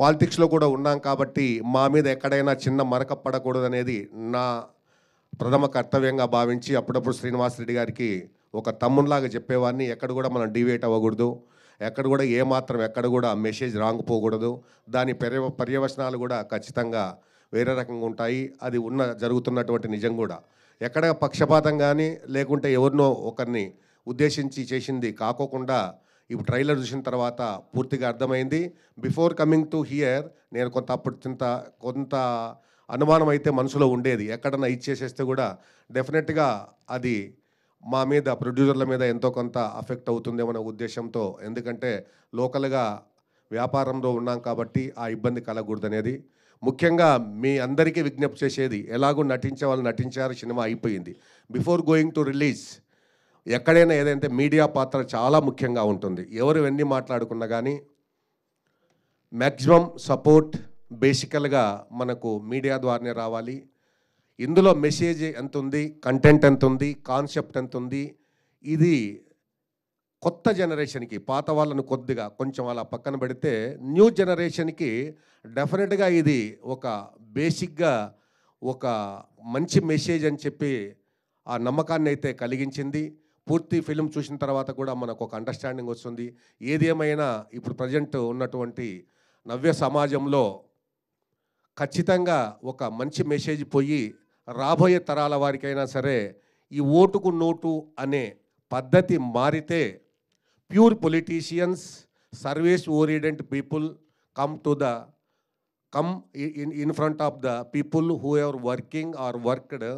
పాలిటిక్స్లో కూడా ఉన్నాం కాబట్టి మా మీద ఎక్కడైనా చిన్న మరక పడకూడదనేది నా ప్రథమ కర్తవ్యంగా భావించి అప్పుడప్పుడు శ్రీనివాసరెడ్డి గారికి ఒక తమ్మునిలాగా చెప్పేవాడిని ఎక్కడ కూడా మనం డివేట్ అవ్వకూడదు ఎక్కడ కూడా ఏమాత్రం ఎక్కడ కూడా మెసేజ్ రాంగిపోకూడదు దాని పర్య పర్యవచనాలు కూడా ఖచ్చితంగా వేరే రకంగా ఉంటాయి అది ఉన్న జరుగుతున్నటువంటి నిజం కూడా ఎక్కడ పక్షపాతం కానీ లేకుంటే ఎవరినో ఒకరిని ఉద్దేశించి చేసింది కాకోకుండా ఇప్పుడు ట్రైలర్ చూసిన తర్వాత పూర్తిగా అర్థమైంది బిఫోర్ కమింగ్ టు హియర్ నేను కొంత అప్పుడు కొంత కొంత అనుమానం అయితే మనసులో ఉండేది ఎక్కడన్నా ఇచ్చేసేస్తే కూడా డెఫినెట్గా అది మా మీద ప్రొడ్యూసర్ల మీద ఎంతో కొంత అఫెక్ట్ అవుతుందేమన్న ఉద్దేశంతో ఎందుకంటే లోకల్గా వ్యాపారంలో ఉన్నాం కాబట్టి ఆ ఇబ్బంది కలగకూడదనేది ముఖ్యంగా మీ అందరికీ విజ్ఞప్తి చేసేది ఎలాగో నటించే వాళ్ళు నటించారు సినిమా అయిపోయింది బిఫోర్ గోయింగ్ టు రిలీజ్ ఎక్కడైనా ఏదైతే మీడియా పాత్ర చాలా ముఖ్యంగా ఉంటుంది ఎవరు ఎన్ని మాట్లాడుకున్నా కానీ మ్యాక్సిమం సపోర్ట్ బేసికల్గా మనకు మీడియా ద్వారానే రావాలి ఇందులో మెసేజ్ ఎంత ఉంది కంటెంట్ ఎంత ఉంది కాన్సెప్ట్ ఎంత ఉంది ఇది కొత్త జనరేషన్కి పాత వాళ్ళను కొద్దిగా కొంచెం అలా పక్కన పెడితే న్యూ జనరేషన్కి డెఫినెట్గా ఇది ఒక బేసిక్గా ఒక మంచి మెసేజ్ అని చెప్పి ఆ నమ్మకాన్ని అయితే కలిగించింది పూర్తి ఫిలిం చూసిన తర్వాత కూడా మనకు ఒక అండర్స్టాండింగ్ వస్తుంది ఏదేమైనా ఇప్పుడు ప్రజెంట్ ఉన్నటువంటి నవ్య సమాజంలో ఖచ్చితంగా ఒక మంచి మెసేజ్ పోయి రాబోయే తరాల వారికైనా సరే ఈ ఓటుకు నోటు అనే పద్ధతి మారితే pure politicians service oriented people come to the come in in front of the people who ever working are worked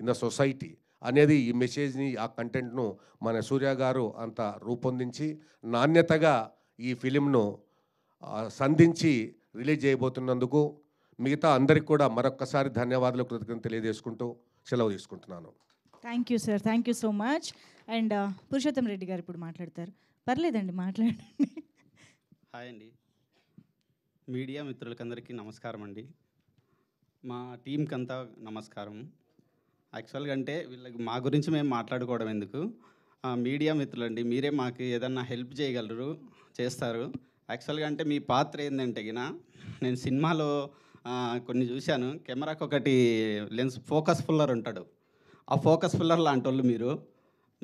in the society అనేది ఈ మెసేజ్ని ఆ కంటెంట్ను మన సూర్య గారు అంత రూపొందించి నాణ్యతగా ఈ ఫిలింను సంధించి రిలీజ్ చేయబోతున్నందుకు మిగతా అందరికి కూడా మరొక్కసారి ధన్యవాదాలు కృతజ్ఞత తెలియజేసుకుంటూ సెలవు తీసుకుంటున్నాను thank you sir thank you so much and Purushottam Reddy గారు ఇప్పుడు మాట్లాడతారు పర్లేదండి మాట్లాడండి హాయ్ అండి మీడియా మిత్రులకందరికీ నమస్కారం అండి మా టీంకి అంతా నమస్కారం యాక్చువల్గా అంటే వీళ్ళకి మా గురించి మేము మాట్లాడుకోవడం ఎందుకు మీడియా మిత్రులండి మీరే మాకు ఏదన్నా హెల్ప్ చేయగలరు చేస్తారు యాక్చువల్గా అంటే మీ పాత్ర ఏంటంటే నేను సినిమాలో కొన్ని చూశాను కెమెరాకు ఒకటి లెన్స్ ఫోకస్ ఫుల్లర్ ఉంటాడు ఆ ఫోకస్ ఫుల్లర్ లాంటి వాళ్ళు మీరు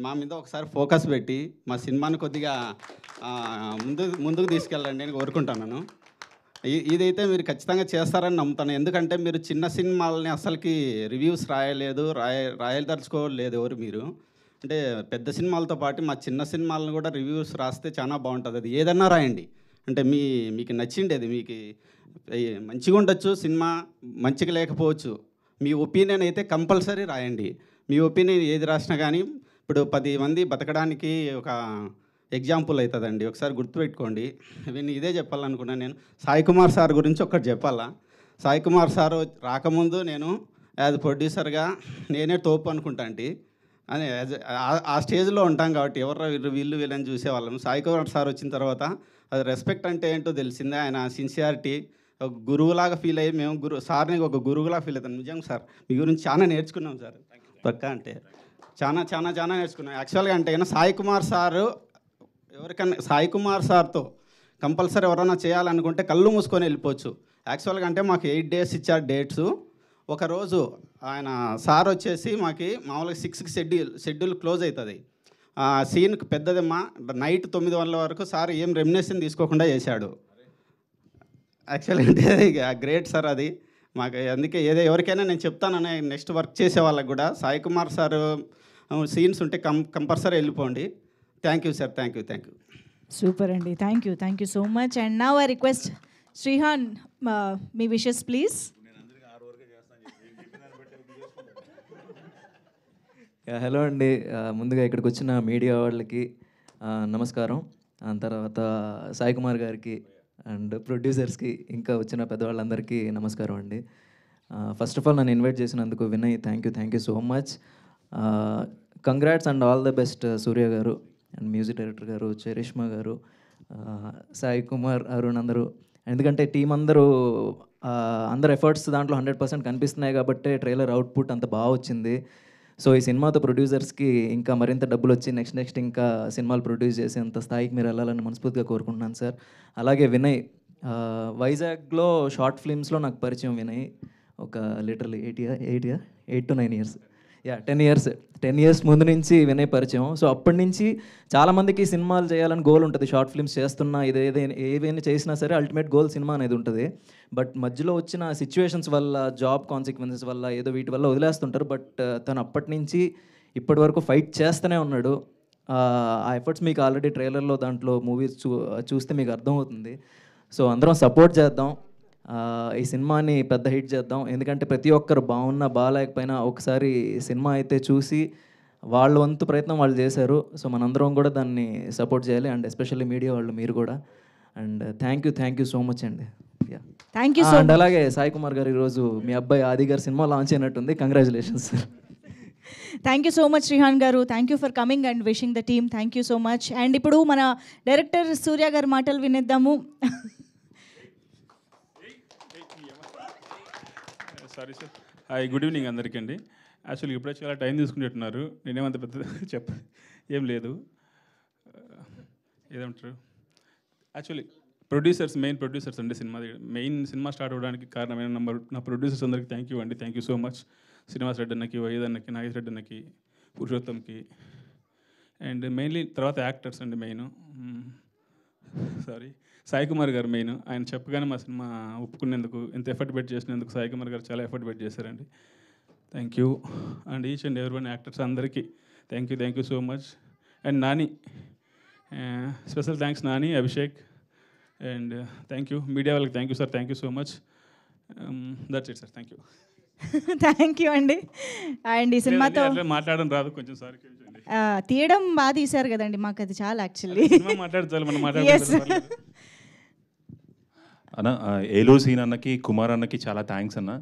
మా మీద ఒకసారి ఫోకస్ పెట్టి మా సినిమాని కొద్దిగా ముందు ముందుకు తీసుకెళ్ళండి అని కోరుకుంటున్నాను ఇదైతే మీరు ఖచ్చితంగా చేస్తారని నమ్ముతాను ఎందుకంటే మీరు చిన్న సినిమాలని అసలుకి రివ్యూస్ రాయలేదు రాయ రాయదలుచుకోలేదు ఎవరు మీరు అంటే పెద్ద సినిమాలతో పాటు మా చిన్న సినిమాలను కూడా రివ్యూస్ రాస్తే చాలా బాగుంటుంది అది ఏదన్నా రాయండి అంటే మీ మీకు నచ్చిండేది మీకు మంచిగా ఉండొచ్చు సినిమా మంచిగా లేకపోవచ్చు మీ ఒపీనియన్ అయితే కంపల్సరీ రాయండి మీ ఒపీనియన్ ఏది రాసినా కానీ ఇప్పుడు పది మంది బతకడానికి ఒక ఎగ్జాంపుల్ అవుతుందండి ఒకసారి గుర్తుపెట్టుకోండి నేను ఇదే చెప్పాలనుకున్నాను నేను సాయి కుమార్ సార్ గురించి ఒకటి చెప్పాలా సాయి కుమార్ సారు రాకముందు నేను యాజ్ ప్రొడ్యూసర్గా నేనే తోపు అనుకుంటా అండి అని యాజ్ ఆ స్టేజ్లో ఉంటాం కాబట్టి ఎవరు వీళ్ళు వీళ్ళని చూసేవాళ్ళం సాయి కుమార్ సార్ వచ్చిన తర్వాత అది రెస్పెక్ట్ అంటే ఏంటో తెలిసిందే ఆయన సిన్సియారిటీ ఒక గురువులాగా ఫీల్ అయ్యి మేము గురు సార్ని ఒక గురువులాగా ఫీల్ అవుతాం నిజంగా సార్ మీ గురించి చాలా నేర్చుకున్నాం సార్ పక్క అంటే చాలా చాలా చాలా నేర్చుకున్నాం యాక్చువల్గా అంటే అయినా సాయి కుమార్ సారు ఎవరికైనా సాయి కుమార్ సార్తో కంపల్సరీ ఎవరైనా చేయాలనుకుంటే కళ్ళు మూసుకొని వెళ్ళిపోవచ్చు యాక్చువల్గా అంటే మాకు ఎయిట్ డేస్ ఇచ్చారు డేట్స్ ఒకరోజు ఆయన సార్ వచ్చేసి మాకు మామూలుగా సిక్స్కి షెడ్యూల్ షెడ్యూల్ క్లోజ్ అవుతుంది సీన్కి పెద్దదేమా నైట్ తొమ్మిది వందల వరకు సార్ ఏం రెమినేషన్ తీసుకోకుండా చేశాడు యాక్చువల్లీ అంటే గ్రేట్ సార్ అది మాకు అందుకే ఏదో ఎవరికైనా నేను చెప్తానని నెక్స్ట్ వర్క్ చేసే వాళ్ళకి కూడా సాయి కుమార్ సార్ సీన్స్ ఉంటే కం కంపల్సరీ వెళ్ళిపోండి thank you sir thank you thank you super అండి thank you thank you so much and నా రిక్వెస్ట్ శ్రీహాన్ మీ విషెస్ ప్లీజ్ హలో అండి ముందుగా ఇక్కడికి వచ్చిన మీడియా వాళ్ళకి నమస్కారం తర్వాత సాయి కుమార్ గారికి అండ్ ప్రొడ్యూసర్స్కి ఇంకా వచ్చిన పెద్దవాళ్ళందరికీ నమస్కారం అండి ఫస్ట్ ఆఫ్ ఆల్ నన్ను ఇన్వైట్ చేసినందుకు Vinay thank you thank you so much congrats and all the best Surya గారు అండ్ మ్యూజిక్ డైరెక్టర్ గారు చరిష్మా గారు సాయి కుమార్ అరుణ్ అందరూ ఎందుకంటే టీం అందరూ అందరు ఎఫర్ట్స్ దాంట్లో హండ్రెడ్ పర్సెంట్ కనిపిస్తున్నాయి కాబట్టి ట్రైలర్ అవుట్పుట్ అంత బాగా వచ్చింది సో ఈ సినిమాతో ప్రొడ్యూసర్స్కి ఇంకా మరింత డబ్బులు వచ్చి నెక్స్ట్ నెక్స్ట్ ఇంకా సినిమాలు ప్రొడ్యూస్ చేసేంత స్థాయికి మీరు వెళ్ళాలని మనస్ఫూర్తిగా కోరుకుంటున్నాను సార్ అలాగే వినయ్ వైజాగ్లో షార్ట్ ఫిల్మ్స్లో నాకు పరిచయం వినయ్ ఒక literally eight year eight year eight to nine years yeah ten years ten years ముందు నుంచి వినయ్ పరిచయం సో అప్పటి నుంచి చాలామందికి సినిమాలు చేయాలని గోల్ ఉంటుంది షార్ట్ ఫిల్మ్స్ చేస్తున్నా ఇదేదైనా ఏవైనా చేసినా సరే అల్టిమేట్ గోల్ సినిమా అనేది ఉంటుంది బట్ మధ్యలో వచ్చిన సిచ్యువేషన్స్ వల్ల జాబ్ కాన్సిక్వెన్సెస్ వల్ల ఏదో వీటి వల్ల వదిలేస్తుంటారు బట్ uh, తను అప్పటి నుంచి ఇప్పటి వరకు ఫైట్ చేస్తూనే ఉన్నాడు ఆ ఎఫర్ట్స్ మీకు ఆల్రెడీ ట్రైలర్లో దాంట్లో మూవీస్ చూ చూస్తే మీకు అర్థమవుతుంది సో అందరం సపోర్ట్ చేద్దాం ఈ సినిమాని పెద్ద హిట్ చేద్దాం ఎందుకంటే ప్రతి ఒక్కరు బాగున్నా బాగాలేకపోయినా ఒకసారి సినిమా అయితే చూసి వాళ్ళ వంతు ప్రయత్నం వాళ్ళు చేశారు సో మనందరం కూడా దాన్ని సపోర్ట్ చేయాలి అండ్ ఎస్పెషల్లీ మీడియా వాళ్ళు మీరు కూడా and thank you thank you so much అండి థ్యాంక్ యూ అండ్ అలాగే సాయి కుమార్ గారు ఈరోజు మీ అబ్బాయి ఆది గారి సినిమా లాంచ్ అయినట్టుంది congratulations sir thank you so much Srihan గారు thank you for coming and wishing the team thank you so much and ఇప్పుడు మన డైరెక్టర్ సూర్య గారి మాటలు వినేద్దాము sorry sir hi good evening అందరికీ అండి యాక్చువల్లీ ఇప్పుడే చాలా టైం తీసుకునేట్టున్నారు నేనేమంత పెద్ద చెప్ప ఏం లేదు ఏదంటారు యాక్చువల్లీ ప్రొడ్యూసర్స్ మెయిన్ ప్రొడ్యూసర్స్ అండి సినిమా మెయిన్ సినిమా స్టార్ట్ అవ్వడానికి కారణమైన నంబర్ నా ప్రొడ్యూసర్స్ అందరికి థ్యాంక్ యూ అండి thank you so much Srinivas Reddy అన్నకి వైద్య అన్నకి నాగేష్ రెడ్డి అన్నకి పురుషోత్తంకి అండ్ మెయిన్లీ తర్వాత యాక్టర్స్ అండి మెయిన్ సారీ సాయి కుమార్ గారు మెయిన్ ఆయన చెప్పగానే మా సినిమా ఒప్పుకునేందుకు ఇంత ఎఫర్ట్ పెట్టి చేసినందుకు సాయి కుమార్ గారు చాలా ఎఫర్ట్ పెట్టి చేశారండి thank you and each and every one actors అందరికీ thank you thank you so much and Nani special thanks Nani Abhishek and thank you media వాళ్ళకి thank you sir thank you so much that's it sir thank you thank you అండి and ఈ సినిమాతో మాట్లాడడం రాదు కొంచెం sir తీయడం బాగా తీశారు కదండి మాకు అది చాలా యాక్చువల్లీ మాట్లాడతారు అన్న ఏలో సీన్ అన్నకి కుమార్ అన్నకి చాలా థ్యాంక్స్ అన్న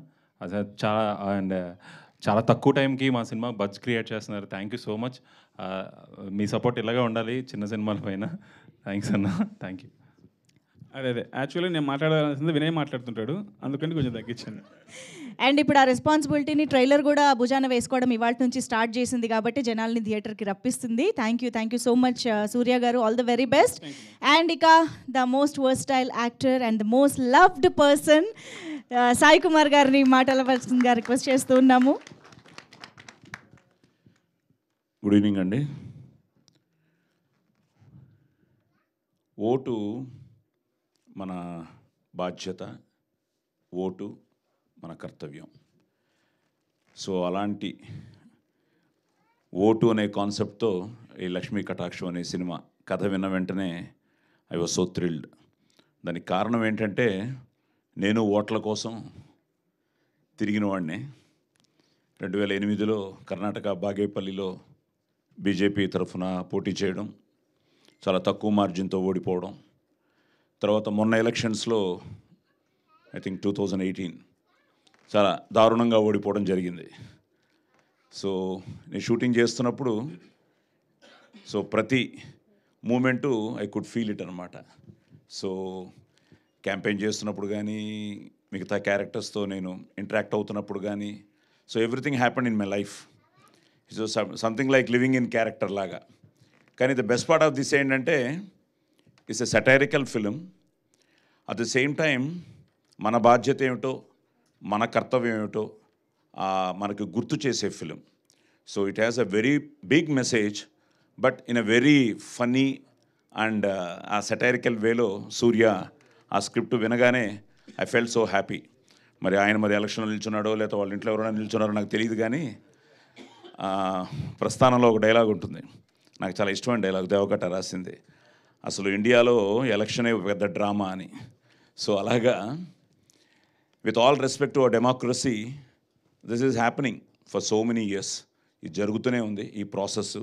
చాలా అండ్ చాలా తక్కువ టైంకి మా సినిమా బజ్ క్రియేట్ చేస్తున్నారు థ్యాంక్ యూ సో మచ్ మీ సపోర్ట్ ఇలాగే ఉండాలి చిన్న సినిమాల పైన థ్యాంక్స్ అన్న థ్యాంక్ యూ అదే అదే యాక్చువల్లీ నేను మాట్లాడాల్సింది వినయ్ మాట్లాడుతుంటాడు అందుకని కొంచెం తగ్గించాను అండ్ ఇప్పుడు ఆ రెస్పాన్సిబిలిటీని ట్రైలర్ కూడా భుజాన వేసుకోవడం ఇవాళ నుంచి స్టార్ట్ చేసింది కాబట్టి జనాల్ని థియేటర్కి రప్పిస్తుంది thank you thank you so much Surya గారు all the very best and ఇక the most versatile actor and the most loved person Sai Kumar గారిని మాటలవలసిందిగా రిక్వెస్ట్ చేస్తూ ఉన్నాము గుడ్ ఈవినింగ్ అండి ఓటు మన బాధ్యత ఓటు మన కర్తవ్యం సో అలాంటి ఓటు అనే కాన్సెప్ట్తో ఈ లక్ష్మీ కటాక్షం అనే సినిమా కథ విన్న వెంటనే ఐ వాజ్ సో థ్రిల్డ్ దానికి కారణం ఏంటంటే నేను ఓట్ల కోసం తిరిగిన వాడిని రెండు వేల ఎనిమిదిలో కర్ణాటక బాగేపల్లిలో బీజేపీ తరఫున పోటీ చేయడం చాలా తక్కువ మార్జిన్తో ఓడిపోవడం తర్వాత మొన్న ఎలక్షన్స్లో I think two thousand eighteen చాలా దారుణంగా ఓడిపోవడం జరిగింది సో నేను షూటింగ్ చేస్తున్నప్పుడు సో ప్రతి moment I could feel it అనమాట సో క్యాంపెయిన్ చేస్తున్నప్పుడు కానీ మిగతా క్యారెక్టర్స్తో నేను ఇంటరాక్ట్ అవుతున్నప్పుడు కానీ so everything happen in my life so something like living in character లాగా కానీ the best part of this ఏంటంటే it's a satirical film at the same time మన బాధ్యత ఏమిటో మన కర్తవ్యం ఏమిటో మనకు గుర్తు చేసే film so it has a very big message but in a very funny and ఆ సెటైరికల్ వేలో సూర్య ఆ స్క్రిప్ట్ వినగానే ఐ ఫెల్ సో హ్యాపీ మరి ఆయన మరి ఎలక్షన్లో నిల్చున్నాడో లేకపోతే వాళ్ళ ఇంట్లో ఎవరైనా నిల్చున్నారో నాకు తెలియదు కానీ ప్రస్థానంలో ఒక డైలాగ్ ఉంటుంది నాకు చాలా ఇష్టమైన డైలాగ్ దేవగట్ట రాసింది అసలు ఇండియాలో ఎలక్షనే పెద్ద డ్రామా అని సో అలాగా with all respect to our democracy this is happening for so many years ఇది జరుగుతూనే ఉంది ఈ ప్రాసెస్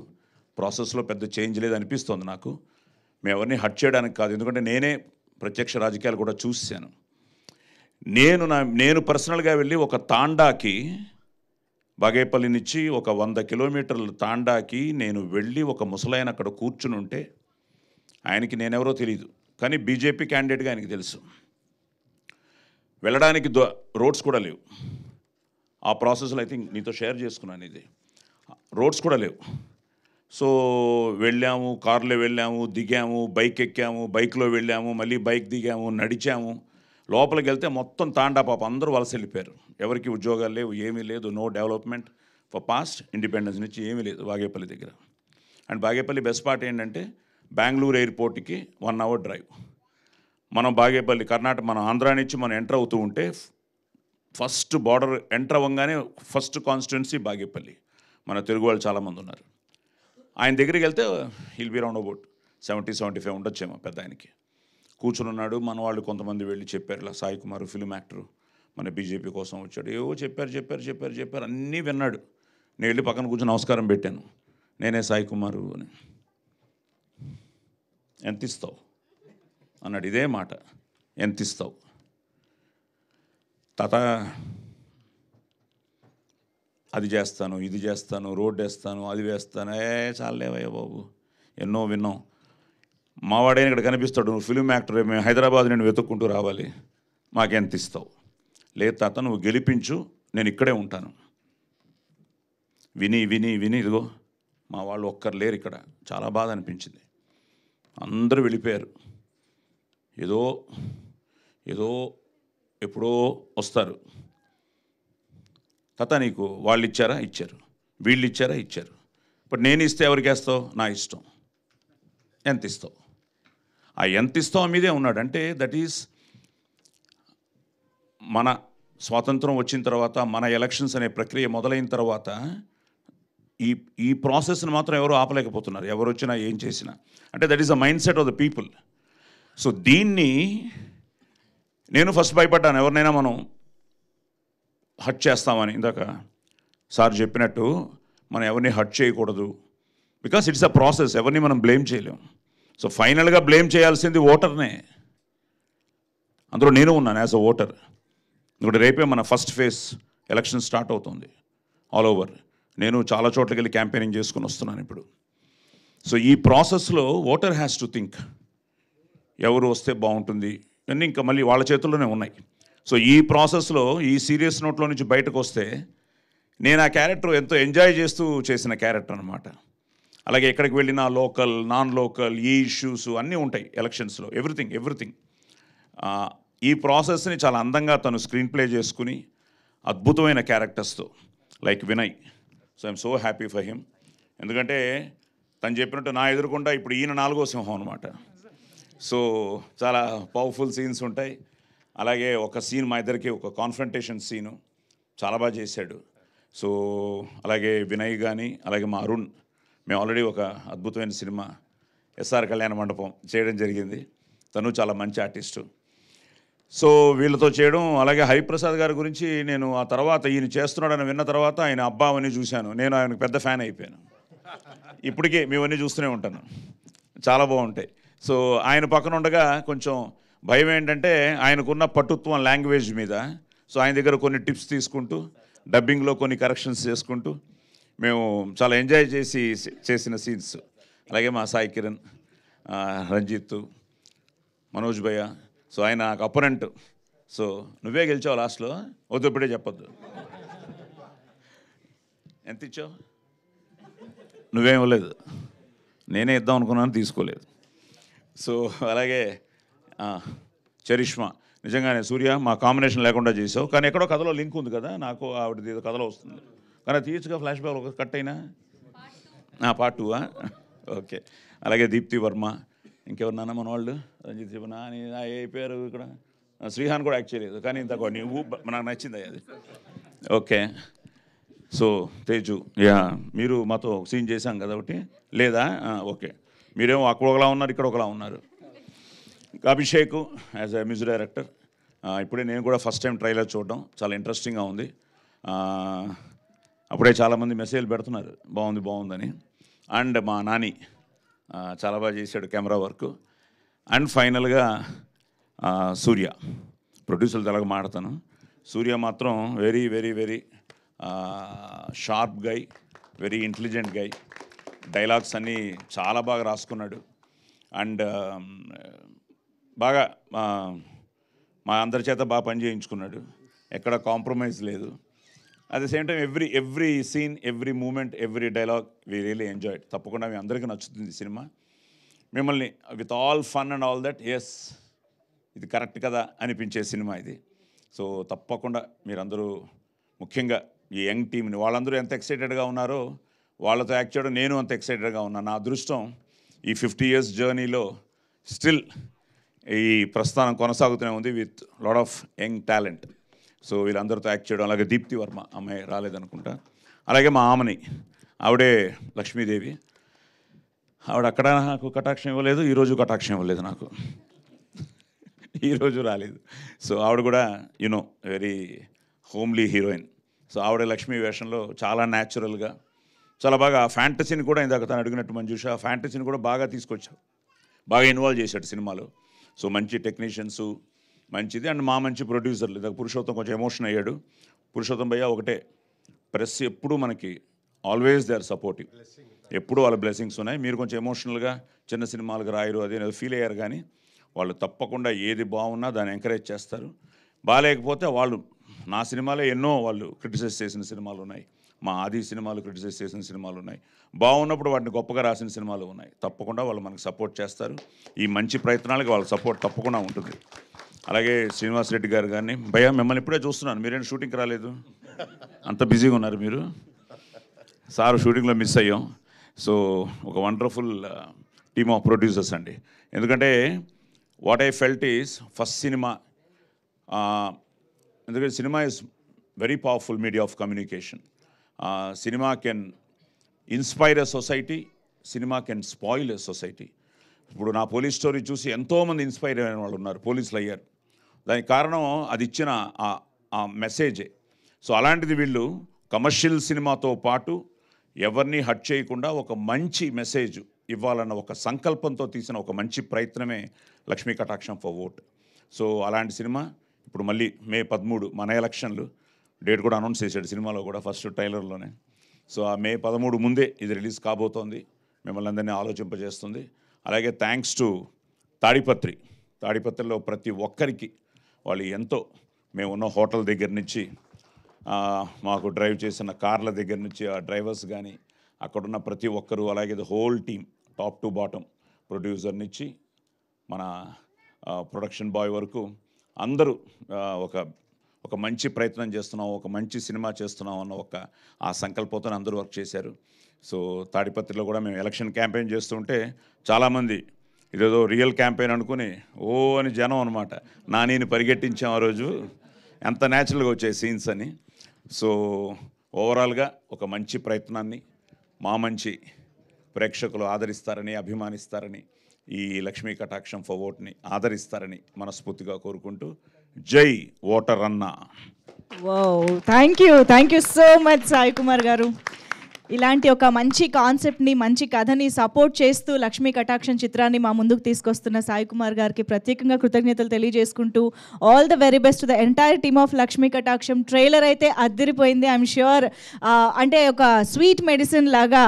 ప్రాసెస్లో పెద్ద చేంజ్ లేదు అనిపిస్తుంది నాకు మేము ఎవరిని హట్ చేయడానికి కాదు ఎందుకంటే నేనే ప్రత్యక్ష రాజకీయాలు కూడా చూశాను నేను నా నేను పర్సనల్గా వెళ్ళి ఒక తాండాకి బాగేపల్లి నుంచి ఒక వంద కిలోమీటర్ల తాండాకి నేను వెళ్ళి ఒక ముసలాయన అక్కడ కూర్చుని ఉంటే ఆయనకి నేనెవరో తెలియదు కానీ బీజేపీ క్యాండిడేట్గా ఆయనకి తెలుసు వెళ్ళడానికి రోడ్స్ కూడా లేవు ఆ ప్రాసెస్లో ఐ థింక్ నీతో షేర్ చేసుకున్నాను ఇది రోడ్స్ కూడా లేవు సో వెళ్ళాము కార్లో వెళ్ళాము దిగాము బైక్ ఎక్కాము బైక్లో వెళ్ళాము మళ్ళీ బైక్ దిగాము నడిచాము లోపలికి వెళ్తే మొత్తం తాండా పాప అందరూ వలస వెళ్ళిపోయారు ఎవరికి ఉద్యోగాలు లేవు ఏమీ లేదు no development for past independence నుంచి ఏమీ లేదు బాగేపల్లి దగ్గర అండ్ బాగేపల్లి బెస్ట్ పార్ట్ ఏంటంటే బెంగళూరు ఎయిర్పోర్ట్కి వన్ అవర్ డ్రైవ్ మనం బాగేపల్లి కర్ణాటక మనం ఆంధ్రా నుంచి మనం ఎంటర్ అవుతూ ఉంటే ఫస్ట్ బార్డర్ ఎంటర్ అవ్వగానే ఫస్ట్ కాన్స్టిట్యున్సీ బాగేపల్లి మన తెలుగు వాళ్ళు చాలామంది ఉన్నారు ఆయన దగ్గరికి వెళ్తే will be round about seventy seventy five ఉండొచ్చేమో పెద్ద ఆయనకి కూర్చుని ఉన్నాడు మన వాళ్ళు కొంతమంది వెళ్ళి చెప్పారు ఇలా సాయి కుమార్ ఫిలిం యాక్టరు మన బీజేపీ కోసం వచ్చాడు ఏవో చెప్పారు చెప్పారు చెప్పారు చెప్పారు అన్నీ విన్నాడు నేను వెళ్ళి పక్కన కూర్చొని నమస్కారం పెట్టాను నేనే సాయి కుమారు అని ఎంత ఇస్తావు అన్నాడు ఇదే మాట ఎంత ఇస్తావు తత అది చేస్తాను ఇది చేస్తాను రోడ్డు వేస్తాను అది వేస్తాను ఏ చాలేవయ్యా బాబు ఎన్నో విన్నాం మావాడైన ఇక్కడ కనిపిస్తాడు నువ్వు ఫిలిం యాక్టర్ మేము హైదరాబాద్ నేను వెతుక్కుంటూ రావాలి మాకెంత ఇస్తావు లేదు తాత నువ్వు గెలిపించు నేను ఇక్కడే ఉంటాను విని విని విని ఇదిగో మా వాళ్ళు ఒక్కరు లేరు ఇక్కడ చాలా బాధ అనిపించింది అందరూ వెళ్ళిపోయారు ఏదో ఏదో ఎప్పుడో వస్తారు తత నీకు వాళ్ళు ఇచ్చారా ఇచ్చారు వీళ్ళు ఇచ్చారా ఇచ్చారు ఇప్పుడు నేను ఇస్తే ఎవరికి వేస్తావు నా ఇష్టం ఎంత ఇస్తావు ఆ ఎంత ఇస్తావు మీదే ఉన్నాడు అంటే దట్ ఈస్ మన స్వాతంత్రం వచ్చిన తర్వాత మన ఎలక్షన్స్ అనే ప్రక్రియ మొదలైన తర్వాత ఈ ఈ ప్రాసెస్ని మాత్రం ఎవరు ఆపలేకపోతున్నారు ఎవరు వచ్చినా ఏం చేసినా అంటే that is a mindset of the people so దీన్ని నేను ఫస్ట్ భయపడ్డాను ఎవరినైనా మనం హట్ చేస్తామని ఇందాక సార్ చెప్పినట్టు మనం ఎవరిని హట్ చేయకూడదు బికాస్ ఇట్స్ అ ప్రాసెస్ ఎవరిని మనం బ్లేమ్ చేయలేం సో ఫైనల్గా బ్లేమ్ చేయాల్సింది ఓటర్నే అందులో నేను ఉన్నాను యాజ్ అ ఓటర్ ఇప్పుడు రేపే మన ఫస్ట్ ఫేజ్ ఎలక్షన్ స్టార్ట్ అవుతుంది ఆల్ ఓవర్ నేను చాలా చోట్లకి వెళ్ళి క్యాంపెయినింగ్ చేసుకుని వస్తున్నాను ఇప్పుడు సో ఈ ప్రాసెస్లో ఓటర్ హ్యాస్ టు థింక్ ఎవరు వస్తే బాగుంటుంది ఇవన్నీ ఇంకా మళ్ళీ వాళ్ళ చేతుల్లోనే ఉన్నాయి సో ఈ ప్రాసెస్లో ఈ సీరియస్ నోట్లో నుంచి బయటకు వస్తే నేను ఆ క్యారెక్టర్ ఎంతో ఎంజాయ్ చేస్తూ చేసిన క్యారెక్టర్ అనమాట అలాగే ఎక్కడికి వెళ్ళినా లోకల్ నాన్ లోకల్ ఈ ఇష్యూస్ అన్నీ ఉంటాయి ఎలక్షన్స్లో ఎవ్రీథింగ్ ఎవ్రీథింగ్ ఈ ప్రాసెస్ని చాలా అందంగా తను స్క్రీన్ ప్లే చేసుకుని అద్భుతమైన క్యారెక్టర్స్తో like Vinay so I'm so happy for him ఎందుకంటే తను చెప్పినట్టు నా ఎదురుకుండా ఇప్పుడు ఈయన నాలుగో సింహం అనమాట సో చాలా పవర్ఫుల్ సీన్స్ ఉంటాయి అలాగే ఒక సీన్ మా ఇద్దరికి ఒక కాన్ఫరంటేషన్ సీను చాలా బాగా చేశాడు సో అలాగే వినయ్ కానీ అలాగే మా అరుణ్ మేము ఆల్రెడీ ఒక అద్భుతమైన సినిమా ఎస్ఆర్ కళ్యాణ మండపం చేయడం జరిగింది తను చాలా మంచి ఆర్టిస్టు సో వీళ్ళతో చేయడం అలాగే హరిప్రసాద్ గారి గురించి నేను ఆ తర్వాత ఈయన చేస్తున్నాడని విన్న తర్వాత ఆయన అబ్బావని చూశాను నేను ఆయనకు పెద్ద ఫ్యాన్ అయిపోయాను ఇప్పటికే మేమన్నీ చూస్తూనే ఉంటాను చాలా బాగుంటాయి సో ఆయన పక్కన ఉండగా కొంచెం భయం ఏంటంటే ఆయనకున్న పట్టుత్వం లాంగ్వేజ్ మీద సో ఆయన దగ్గర కొన్ని టిప్స్ తీసుకుంటూ డబ్బింగ్లో కొన్ని కరెక్షన్స్ చేసుకుంటూ మేము చాలా ఎంజాయ్ చేసి చేసిన సీన్స్ అలాగే మా సాయి కిరణ్ రంజిత్ మనోజ్ భయ్య సో ఆయన అపోనెంట్ సో నువ్వే గెలిచావు లాస్ట్లో వద్దు ఇప్పుడే చెప్పొద్దు ఎంత ఇచ్చావు నువ్వేం ఇవ్వలేదు నేనే ఇద్దాం అనుకున్నాను తీసుకోలేదు సో అలాగే చరిష్మా నిజంగానే సూర్య మా కాంబినేషన్ లేకుండా చేసావు కానీ ఎక్కడో కథలో లింక్ ఉంది కదా నాకు ఆవిడ కథలో వస్తుంది కానీ తీర్చుగా ఫ్లాష్ బ్యాక్ ఒక కట్ అయినా పార్ట్ టూవా ఓకే అలాగే దీప్తి వర్మ ఇంకెవరినా మన వాళ్ళు రంజిత్ శివన అని ఏ పేరు ఇక్కడ శ్రీహాన్ కూడా యాక్ట్ చేయలేదు కానీ ఇంత నువ్వు నాకు నచ్చింది అది ఓకే సో తేజు యా మీరు మాతో సీన్ చేశాం కదా ఒకటి లేదా ఓకే మీరేమో అక్కడ ఒకలా ఉన్నారు ఇక్కడ ఒకలా ఉన్నారు Abhishek as a music director ఇప్పుడే నేను కూడా ఫస్ట్ టైం ట్రైలర్ చూడడం చాలా ఇంట్రెస్టింగ్గా ఉంది అప్పుడే చాలామంది మెసేజ్లు పెడుతున్నారు బాగుంది బాగుందని అండ్ మా నాని చాలా బాగా చేశాడు కెమెరా వర్క్ అండ్ ఫైనల్గా సూర్య ప్రొడ్యూసర్ తెలగ మాడతాను సూర్య మాత్రం very very very sharp guy very intelligent guy dialogues అన్నీ చాలా బాగా రాసుకున్నాడు అండ్ బాగా మా అందరి చేత బాగా పని చేయించుకున్నాడు ఎక్కడ కాంప్రమైజ్ లేదు at the same time every every scene every moment every dialogue we really enjoyed తప్పకుండా మీ అందరికీ నచ్చుతుంది సినిమా మిమ్మల్ని with all fun and all that yes ఇది కరెక్ట్ కదా అనిపించే సినిమా ఇది సో తప్పకుండా మీరందరూ ముఖ్యంగా ఈ యంగ్ టీంని వాళ్ళందరూ ఎంత ఎక్సైటెడ్గా ఉన్నారో వాళ్ళతో యాక్ట్ చేయడం నేను అంత ఎక్సైటెడ్గా ఉన్నా నా అదృష్టం ఈ ఫిఫ్టీ ఇయర్స్ జర్నీలో స్టిల్ ఈ ప్రస్థానం కొనసాగుతూనే ఉంది with lot of young talent so వీళ్ళందరితో యాక్ట్ చేయడం అలాగే దీప్తి వర్మ అమ్మాయి రాలేదనుకుంటా అలాగే మా ఆమెని ఆవిడే లక్ష్మీదేవి ఆవిడ అక్కడ నాకు కటాక్షం ఇవ్వలేదు ఈరోజు కటాక్షం ఇవ్వలేదు నాకు ఈరోజు రాలేదు సో ఆవిడ కూడా you know very homely heroine so ఆవిడ లక్ష్మీ వేషంలో చాలా న్యాచురల్గా చాలా బాగా ఫ్యాంటసీని కూడా ఇందాక తను అడిగినట్టు మంజుష ఆ ఫ్యాంటసీని కూడా బాగా తీసుకొచ్చాడు బాగా ఇన్వాల్వ్ చేశాడు సినిమాలో సో మంచి టెక్నీషియన్స్ మంచిది అండ్ మా మంచి ప్రొడ్యూసర్లు ఇందాక పురుషోత్తం కొంచెం ఎమోషన్ అయ్యాడు పురుషోత్తం భయ్య ఒకటే ప్రెస్ ఎప్పుడూ మనకి ఆల్వేస్ దే ఆర్ సపోర్టివ్ ఎప్పుడూ వాళ్ళ బ్లెస్సింగ్స్ ఉన్నాయి మీరు కొంచెం ఎమోషనల్గా చిన్న సినిమాలకు రాయరు అదే ఫీల్ అయ్యారు కానీ వాళ్ళు తప్పకుండా ఏది బాగున్నా దాన్ని ఎంకరేజ్ చేస్తారు బాగాలేకపోతే వాళ్ళు నా సినిమాలే ఎన్నో వాళ్ళు క్రిటిసైజ్ చేసిన సినిమాలు ఉన్నాయి మా ఆది సినిమాలు క్రిటిసైజ్ చేసిన సినిమాలు ఉన్నాయి బాగున్నప్పుడు వాటిని గొప్పగా రాసిన సినిమాలు ఉన్నాయి తప్పకుండా వాళ్ళు మనకు సపోర్ట్ చేస్తారు ఈ మంచి ప్రయత్నాలకు వాళ్ళ సపోర్ట్ తప్పకుండా ఉంటుంది అలాగే శ్రీనివాస్ రెడ్డి గారు కానీ భయ మిమ్మల్ని ఇప్పుడే చూస్తున్నాను మీరేం షూటింగ్కి రాలేదు అంత బిజీగా ఉన్నారు మీరు సార్ షూటింగ్లో మిస్ అయ్యాం సో ఒక వండర్ఫుల్ టీమ్ ఆఫ్ ప్రొడ్యూసర్స్ అండి ఎందుకంటే what I felt is first cinema ఎందుకంటే cinema is very powerful media of communication cinema can inspire a society cinema can spoil a society ఇప్పుడు నా పోలీస్ స్టోరీ చూసి ఎంతోమంది inspire అయిన వాళ్ళు ఉన్నారు పోలీసులు అయ్యారు దానికి కారణం అది ఇచ్చిన ఆ మెసేజే సో అలాంటిది వీళ్ళు కమర్షియల్ సినిమాతో పాటు ఎవరిని హట్ చేయకుండా ఒక మంచి మెసేజ్ ఇవ్వాలన్న ఒక సంకల్పంతో తీసిన ఒక మంచి ప్రయత్నమే Lakshmi Kataksham for vote so అలాంటి సినిమా ఇప్పుడు మళ్ళీ మే పదమూడు మన ఎలక్షన్లు డేట్ కూడా అనౌన్స్ చేశాడు సినిమాలో కూడా ఫస్ట్ ట్రైలర్లోనే సో ఆ మే పదమూడు ముందే ఇది రిలీజ్ కాబోతోంది మిమ్మల్ని అందరినీ ఆలోచింపజేస్తుంది అలాగే థ్యాంక్స్ టు తాడిపత్రి తాడిపత్రిలో ప్రతి ఒక్కరికి వాళ్ళు ఎంతో మేము ఉన్న హోటల్ దగ్గర నుంచి మాకు డ్రైవ్ చేసిన కార్ల దగ్గర నుంచి ఆ డ్రైవర్స్ కానీ అక్కడున్న ప్రతి ఒక్కరు అలాగే whole team top to bottom producer నుంచి మన ప్రొడక్షన్ బాయ్ వరకు అందరూ ఒక ఒక మంచి ప్రయత్నం చేస్తున్నాం ఒక మంచి సినిమా చేస్తున్నాం అన్న ఒక ఆ సంకల్పంతో అందరూ వర్క్ చేశారు సో తాడిపత్రిలో కూడా మేము ఎలక్షన్ క్యాంపెయిన్ చేస్తుంటే చాలామంది ఇదేదో రియల్ క్యాంపెయిన్ అనుకుని ఓ అని జనం అనమాట నానీని పరిగెట్టించాం ఆ రోజు ఎంత న్యాచురల్గా వచ్చే సీన్స్ అని సో ఓవరాల్గా ఒక మంచి ప్రయత్నాన్ని మా మంచి ప్రేక్షకులు ఆదరిస్తారని అభిమానిస్తారని ఈ లక్ష్మీ కటాక్షం ఓట్ని ఆదరిస్తారని మనస్ఫూర్తిగా కోరుకుంటూ జై ఓటర్ అన్న thank you thank you so much Sai Kumar గారు ఇలాంటి ఒక మంచి కాన్సెప్ట్ని మంచి కథని సపోర్ట్ చేస్తూ లక్ష్మీ కటాక్షన్ చిత్రాన్ని మా ముందుకు తీసుకొస్తున్న సాయి కుమార్ గారికి ప్రత్యేకంగా కృతజ్ఞతలు తెలియజేసుకుంటూ all the very best the entire team of Lakshmi Kataksham trailer అయితే అద్దరిపోయింది ఐఎమ్ ష్యూర్ అంటే ఒక స్వీట్ మెడిసిన్ లాగా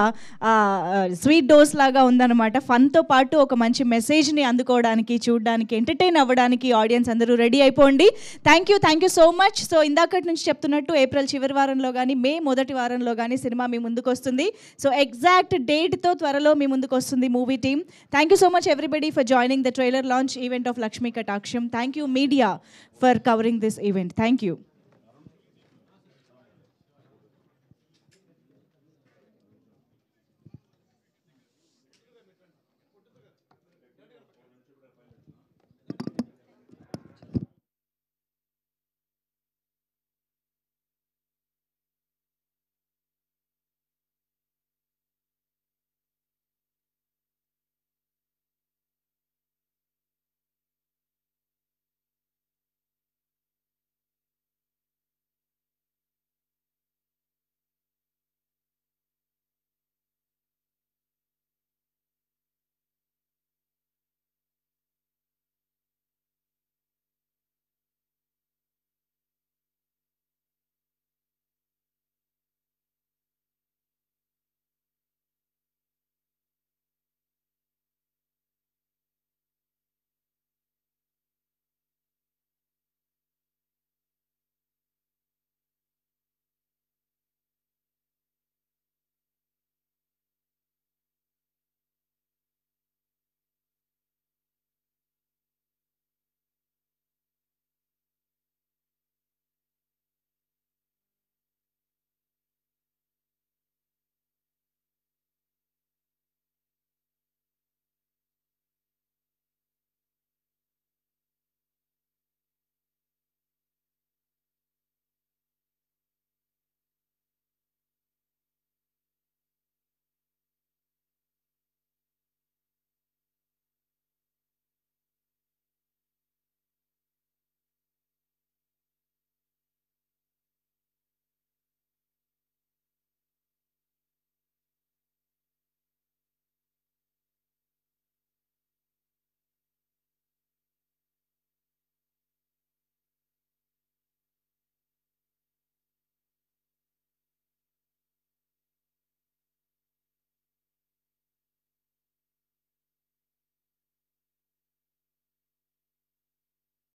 స్వీట్ డోస్ లాగా ఉందన్నమాట ఫన్తో పాటు ఒక మంచి మెసేజ్ని అందుకోవడానికి చూడడానికి ఎంటర్టైన్ అవ్వడానికి ఆడియన్స్ అందరూ రెడీ అయిపోండి thank you thank you so much so ఇందాకటి నుంచి చెప్తున్నట్టు ఏప్రిల్ చివరి వారంలో కానీ మే మొదటి వారంలో కానీ సినిమా మీ ముందుకు ముందుకు వస్తుంది సో ఎగ్జాక్ట్ డేట్తో త్వరలో మీ ముందుకు వస్తుంది movie team thank you so much everybody for joining the trailer launch event of Lakshmi Kataksham thank you media for covering this event thank you